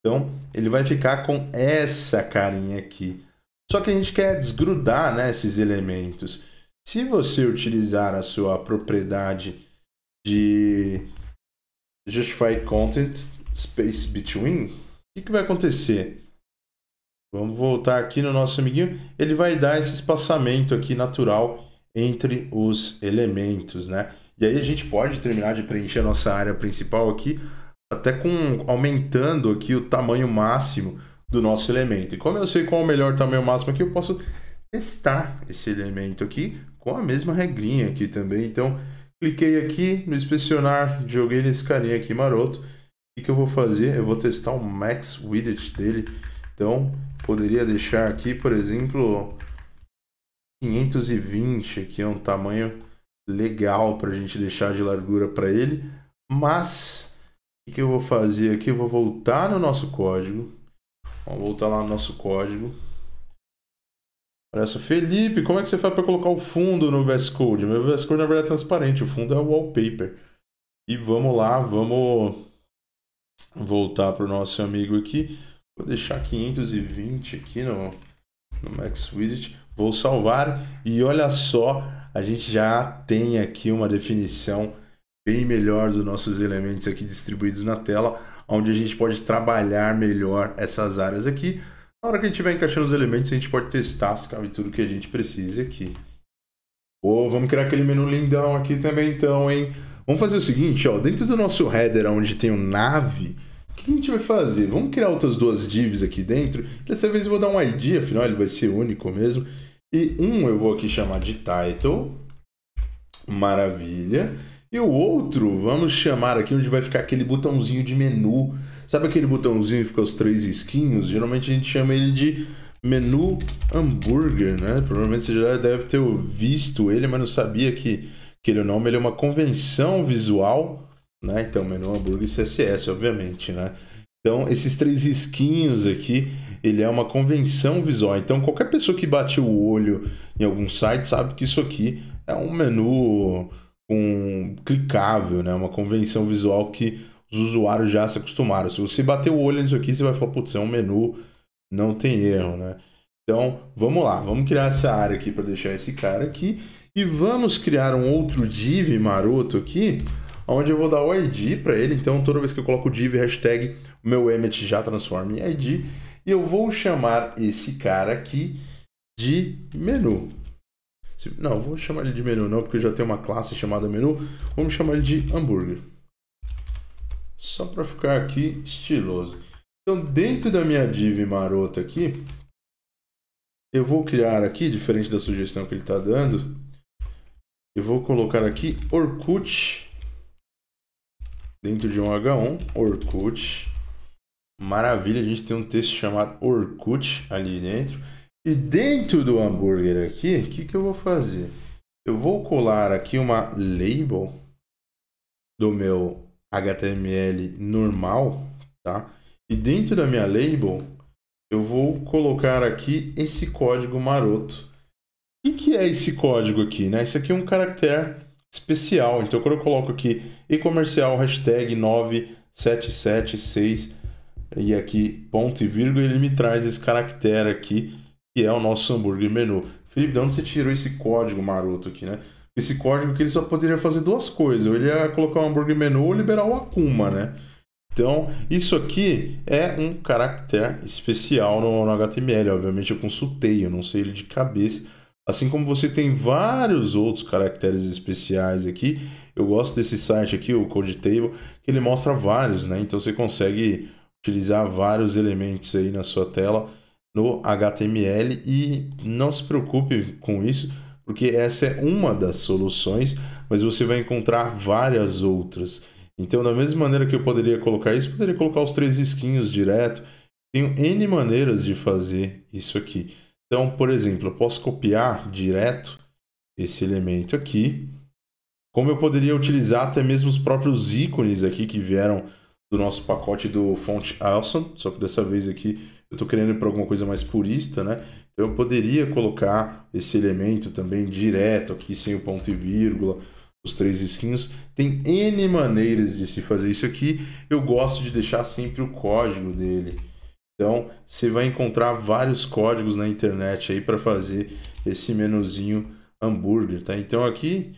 então ele vai ficar com essa carinha aqui. Só que a gente quer desgrudar né, esses elementos. Se você utilizar a sua propriedade de justify content space between, o que, que vai acontecer? Vamos voltar aqui no nosso amiguinho. Ele vai dar esse espaçamento aqui natural entre os elementos, né? E aí a gente pode terminar de preencher a nossa área principal aqui, até com aumentando aqui o tamanho máximo do nosso elemento. E como eu sei qual é o melhor tamanho máximo aqui, eu posso testar esse elemento aqui com a mesma regrinha aqui também. Então, cliquei aqui no inspecionar, joguei nesse carinha aqui maroto. O que eu vou fazer? Eu vou testar o max widget dele. Então, poderia deixar aqui, por exemplo, 520, que é um tamanho legal para a gente deixar de largura para ele. Mas o que eu vou fazer aqui? Eu vou voltar no nosso código. Vamos voltar lá no nosso código. Olha só, Felipe, como é que você faz para colocar o fundo no VS Code? Meu VS Code na verdade é transparente, o fundo é o wallpaper. E vamos lá, vamos voltar para o nosso amigo aqui. Vou deixar 520 aqui no, no Max Widget. Vou salvar e olha só, a gente já tem aqui uma definição bem melhor dos nossos elementos aqui distribuídos na tela, onde a gente pode trabalhar melhor essas áreas aqui. Na hora que a gente vai encaixando os elementos, a gente pode testar se cabe tudo que a gente precisa aqui. oh, vamos criar aquele menu lindão aqui também então, hein? Vamos fazer o seguinte, ó, dentro do nosso header onde tem o nave, o que a gente vai fazer? Vamos criar outras duas divs aqui dentro. Dessa vez eu vou dar um ID, afinal ele vai ser único mesmo. E um eu vou aqui chamar de title. Maravilha. E o outro, vamos chamar aqui onde vai ficar aquele botãozinho de menu. Sabe aquele botãozinho que fica os três esquinhos? Geralmente a gente chama ele de menu hambúrguer, né? Provavelmente você já deve ter visto ele, mas não sabia que aquele nome ele é uma convenção visual, né? Então, menu hambúrguer e CSS, obviamente, né? Então, esses três esquinhos aqui ele é uma convenção visual. Então qualquer pessoa que bate o olho em algum site sabe que isso aqui é um menu um clicável, né? Uma convenção visual que os usuários já se acostumaram. Se você bater o olho nisso aqui, você vai falar, putz, é um menu, não tem erro, né? Então, vamos lá, vamos criar essa área aqui para deixar esse cara aqui e vamos criar um outro div maroto aqui, onde eu vou dar o ID para ele. Então, toda vez que eu coloco o div hashtag, o meu image já transforma em ID e eu vou chamar esse cara aqui de menu. Não, vou chamar ele de menu não, porque eu já tenho uma classe chamada menu. Vamos chamar ele de hambúrguer. Só para ficar aqui estiloso. Então, dentro da minha div marota aqui, eu vou criar aqui, diferente da sugestão que ele está dando, eu vou colocar aqui Orkut dentro de um H1, Orkut Maravilha, a gente tem um texto chamado Orkut ali dentro. E dentro do hambúrguer aqui, o que, que eu vou fazer? Eu vou colar aqui uma label do meu HTML normal, tá? E dentro da minha label, eu vou colocar aqui esse código maroto. O que, que é esse código aqui? Né? Isso aqui é um caractere especial. Então, quando eu coloco aqui e-comercial hashtag 9776 e aqui, ponto e vírgula, ele me traz esse caractere aqui, que é o nosso hambúrguer menu. Felipe, de onde você tirou esse código maroto aqui, né? Esse código que ele só poderia fazer duas coisas. Ou ele ia colocar o hambúrguer menu ou liberar o Akuma, né? Então, isso aqui é um caractere especial no, no HTML. Obviamente, eu consultei, eu não sei ele de cabeça. Assim como você tem vários outros caracteres especiais aqui, eu gosto desse site aqui, o Code Table, que ele mostra vários, né? Então você consegue utilizar vários elementos aí na sua tela no HTML e não se preocupe com isso, porque essa é uma das soluções, mas você vai encontrar várias outras. Então, da mesma maneira que eu poderia colocar isso, poderia colocar os três esquinhos direto. Tenho N maneiras de fazer isso aqui. Então, por exemplo, eu posso copiar direto esse elemento aqui, como eu poderia utilizar até mesmo os próprios ícones aqui que vieram do nosso pacote do Font Awesome, só que dessa vez aqui eu estou querendo ir para alguma coisa mais purista, né? Então eu poderia colocar esse elemento também direto aqui, sem o ponto e vírgula, os três risquinhos. Tem N maneiras de se fazer isso aqui. Eu gosto de deixar sempre o código dele. Então, você vai encontrar vários códigos na internet aí para fazer esse menuzinho hambúrguer, tá? Então aqui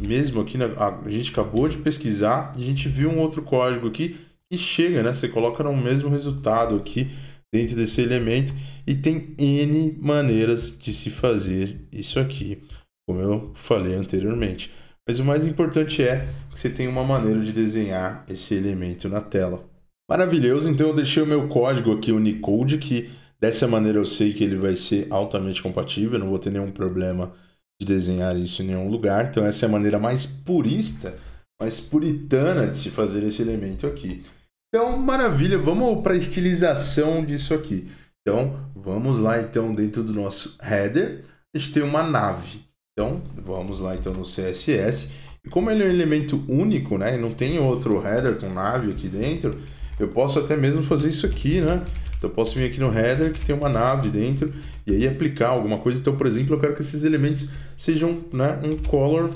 mesmo aqui, na, a gente acabou de pesquisar e a gente viu um outro código aqui que chega, né? Você coloca no mesmo resultado aqui dentro desse elemento e tem N maneiras de se fazer isso aqui, como eu falei anteriormente. Mas o mais importante é que você tem uma maneira de desenhar esse elemento na tela. Maravilhoso, então eu deixei o meu código aqui Unicode, que dessa maneira eu sei que ele vai ser altamente compatível, não vou ter nenhum problema de desenhar isso em nenhum lugar. Então essa é a maneira mais purista, mais puritana de se fazer esse elemento aqui. Então, maravilha, vamos para a estilização disso aqui. Então, vamos lá então dentro do nosso header, a gente tem uma nave. Então, vamos lá então no CSS. E como ele é um elemento único, né, e não tem outro header com nave aqui dentro, eu posso até mesmo fazer isso aqui, né? Então eu posso vir aqui no header que tem uma nave dentro e aí aplicar alguma coisa. Então, por exemplo, eu quero que esses elementos sejam né, um color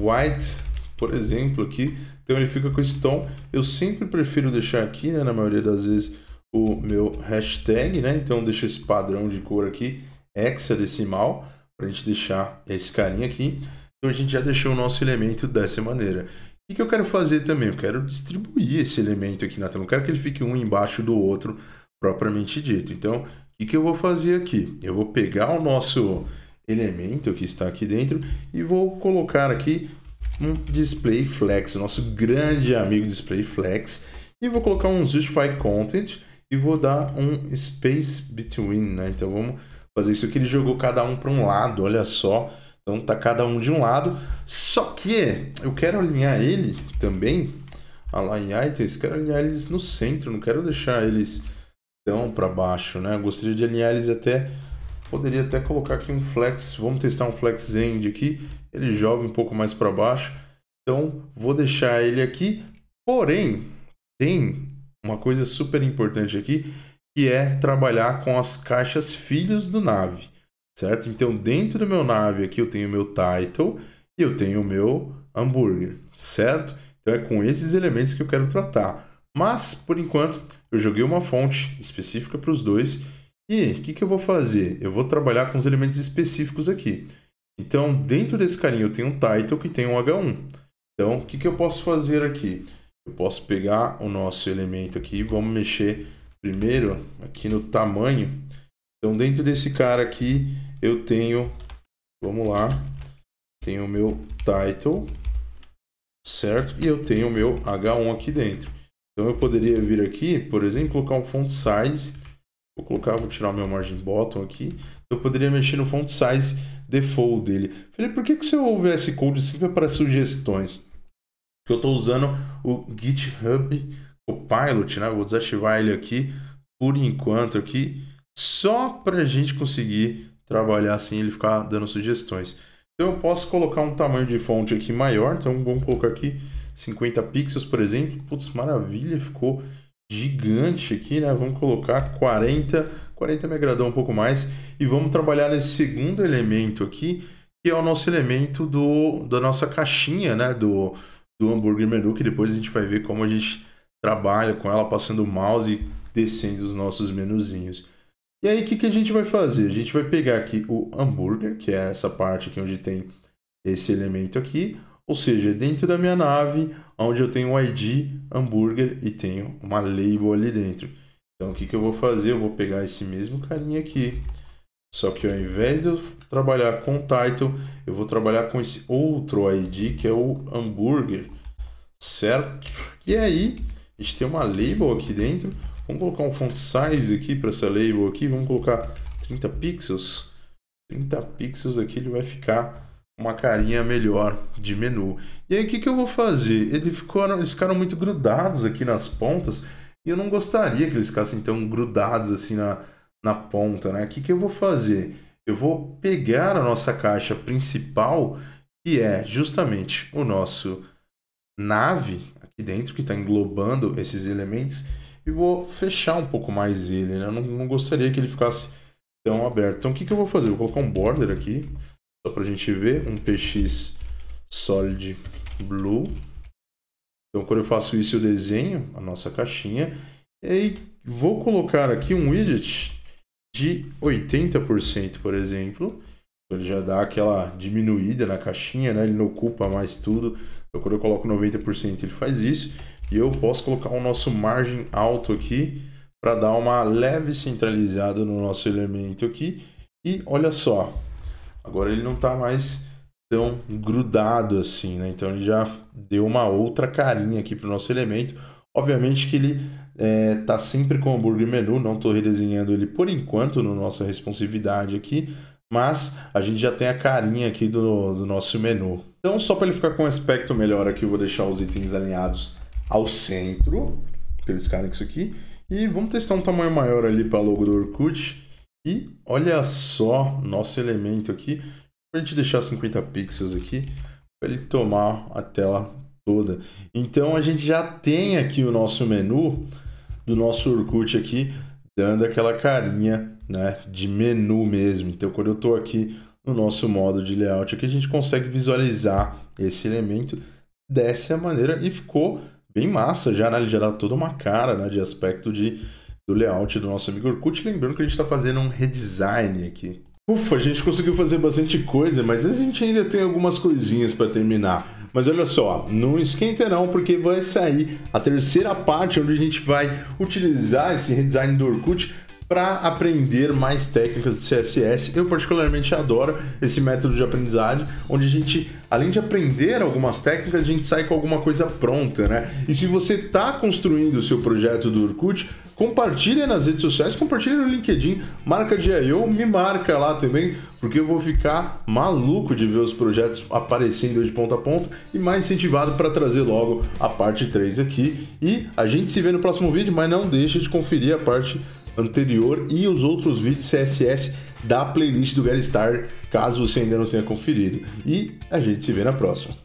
white, por exemplo, aqui. Então ele fica com esse tom. Eu sempre prefiro deixar aqui, né, na maioria das vezes, o meu hashtag, né? Então deixa esse padrão de cor aqui, hexadecimal, para a gente deixar esse carinha aqui. Então a gente já deixou o nosso elemento dessa maneira. O que eu quero fazer também? Eu quero distribuir esse elemento aqui na tela. Não quero que ele fique um embaixo do outro, propriamente dito. Então, o que eu vou fazer aqui? Eu vou pegar o nosso elemento que está aqui dentro e vou colocar aqui um display flex, nosso grande amigo display flex, e vou colocar um justify content e vou dar um space between, né? Então vamos fazer isso que ele jogou cada um para um lado, olha só. Então tá cada um de um lado. Só que eu quero alinhar ele também, alinhar itens, então, quero alinhar eles no centro, não quero deixar eles tão para baixo, né? Eu gostaria de alinhar eles até poderia até colocar aqui um flex, vamos testar um flex end aqui, ele joga um pouco mais para baixo. Então vou deixar ele aqui. Porém, tem uma coisa super importante aqui, que é trabalhar com as caixas filhos do nave certo? Então, dentro do meu nave aqui, eu tenho o meu title e eu tenho o meu hambúrguer, certo? Então, é com esses elementos que eu quero tratar. Mas, por enquanto, eu joguei uma fonte específica para os dois. E o que, que eu vou fazer? Eu vou trabalhar com os elementos específicos aqui. Então, dentro desse carinha, eu tenho um title que tem um H1. Então, o que, que eu posso fazer aqui? Eu posso pegar o nosso elemento aqui, vamos mexer primeiro aqui no tamanho. Então, dentro desse cara aqui, eu tenho, vamos lá, tenho o meu title, certo? E eu tenho o meu H1 aqui dentro. Então eu poderia vir aqui, por exemplo, colocar um font size, vou colocar, vou tirar o meu margin bottom aqui, eu poderia mexer no font size default dele. Falei, por que, que se eu esse code sempre para sugestões? Porque eu estou usando o GitHub Copilot, né? vou desativar ele aqui por enquanto aqui, só para a gente conseguir trabalhar assim, ele ficar dando sugestões. Então eu posso colocar um tamanho de fonte aqui maior, então vamos colocar aqui 50 pixels, por exemplo. Putz, maravilha, ficou gigante aqui, né? Vamos colocar 40, 40 me agradou um pouco mais. E vamos trabalhar nesse segundo elemento aqui, que é o nosso elemento do, da nossa caixinha, né? Do, do hambúrguer menu, que depois a gente vai ver como a gente trabalha com ela, passando o mouse e descendo os nossos menuzinhos. E aí, o que, que a gente vai fazer? A gente vai pegar aqui o hambúrguer, que é essa parte aqui onde tem esse elemento aqui, ou seja, dentro da minha nave, onde eu tenho o ID hambúrguer e tenho uma label ali dentro. Então, o que, que eu vou fazer? Eu vou pegar esse mesmo carinha aqui, só que ao invés de eu trabalhar com o title, eu vou trabalhar com esse outro ID, que é o hambúrguer, certo? E aí, a gente tem uma label aqui dentro, Vamos colocar um font size aqui para essa label aqui. Vamos colocar 30 pixels. 30 pixels aqui ele vai ficar uma carinha melhor de menu. E aí o que, que eu vou fazer? Ele ficou, eles ficaram muito grudados aqui nas pontas. E eu não gostaria que eles ficassem tão grudados assim na, na ponta, né? O que, que eu vou fazer? Eu vou pegar a nossa caixa principal, que é justamente o nosso nave aqui dentro, que está englobando esses elementos e vou fechar um pouco mais ele, né? Eu não, não gostaria que ele ficasse tão aberto. Então o que, que eu vou fazer? Eu vou colocar um border aqui, só para a gente ver, um PX Solid Blue. Então quando eu faço isso eu desenho a nossa caixinha e aí vou colocar aqui um widget de 80%, por exemplo. Ele já dá aquela diminuída na caixinha, né? Ele não ocupa mais tudo. Então, quando eu coloco 90%, ele faz isso. E eu posso colocar o nosso margem alto aqui para dar uma leve centralizada no nosso elemento aqui. E olha só, agora ele não está mais tão grudado assim, né? Então ele já deu uma outra carinha aqui para o nosso elemento. Obviamente que ele está é, tá sempre com o hambúrguer menu, não estou redesenhando ele por enquanto no nossa responsividade aqui, mas a gente já tem a carinha aqui do, do nosso menu. Então só para ele ficar com um aspecto melhor aqui, eu vou deixar os itens alinhados ao centro, pelo isso aqui, e vamos testar um tamanho maior ali para logo do Orkut. E olha só nosso elemento aqui, para a gente deixar 50 pixels aqui, para ele tomar a tela toda. Então a gente já tem aqui o nosso menu do nosso Orkut aqui, dando aquela carinha né, de menu mesmo. Então quando eu estou aqui no nosso modo de layout aqui, a gente consegue visualizar esse elemento dessa maneira e ficou bem massa já, né? Ele já dá toda uma cara né, de aspecto de, do layout do nosso amigo Orkut. Lembrando que a gente está fazendo um redesign aqui. Ufa, a gente conseguiu fazer bastante coisa, mas a gente ainda tem algumas coisinhas para terminar. Mas olha só, não esquenta não, porque vai sair a terceira parte onde a gente vai utilizar esse redesign do Orkut para aprender mais técnicas de CSS. Eu particularmente adoro esse método de aprendizagem, onde a gente, além de aprender algumas técnicas, a gente sai com alguma coisa pronta, né? E se você está construindo o seu projeto do Orkut, compartilha nas redes sociais, compartilha no LinkedIn, marca de eu, me marca lá também, porque eu vou ficar maluco de ver os projetos aparecendo de ponta a ponta e mais incentivado para trazer logo a parte 3 aqui. E a gente se vê no próximo vídeo, mas não deixa de conferir a parte 3 anterior e os outros vídeos CSS da playlist do Get caso você ainda não tenha conferido. E a gente se vê na próxima.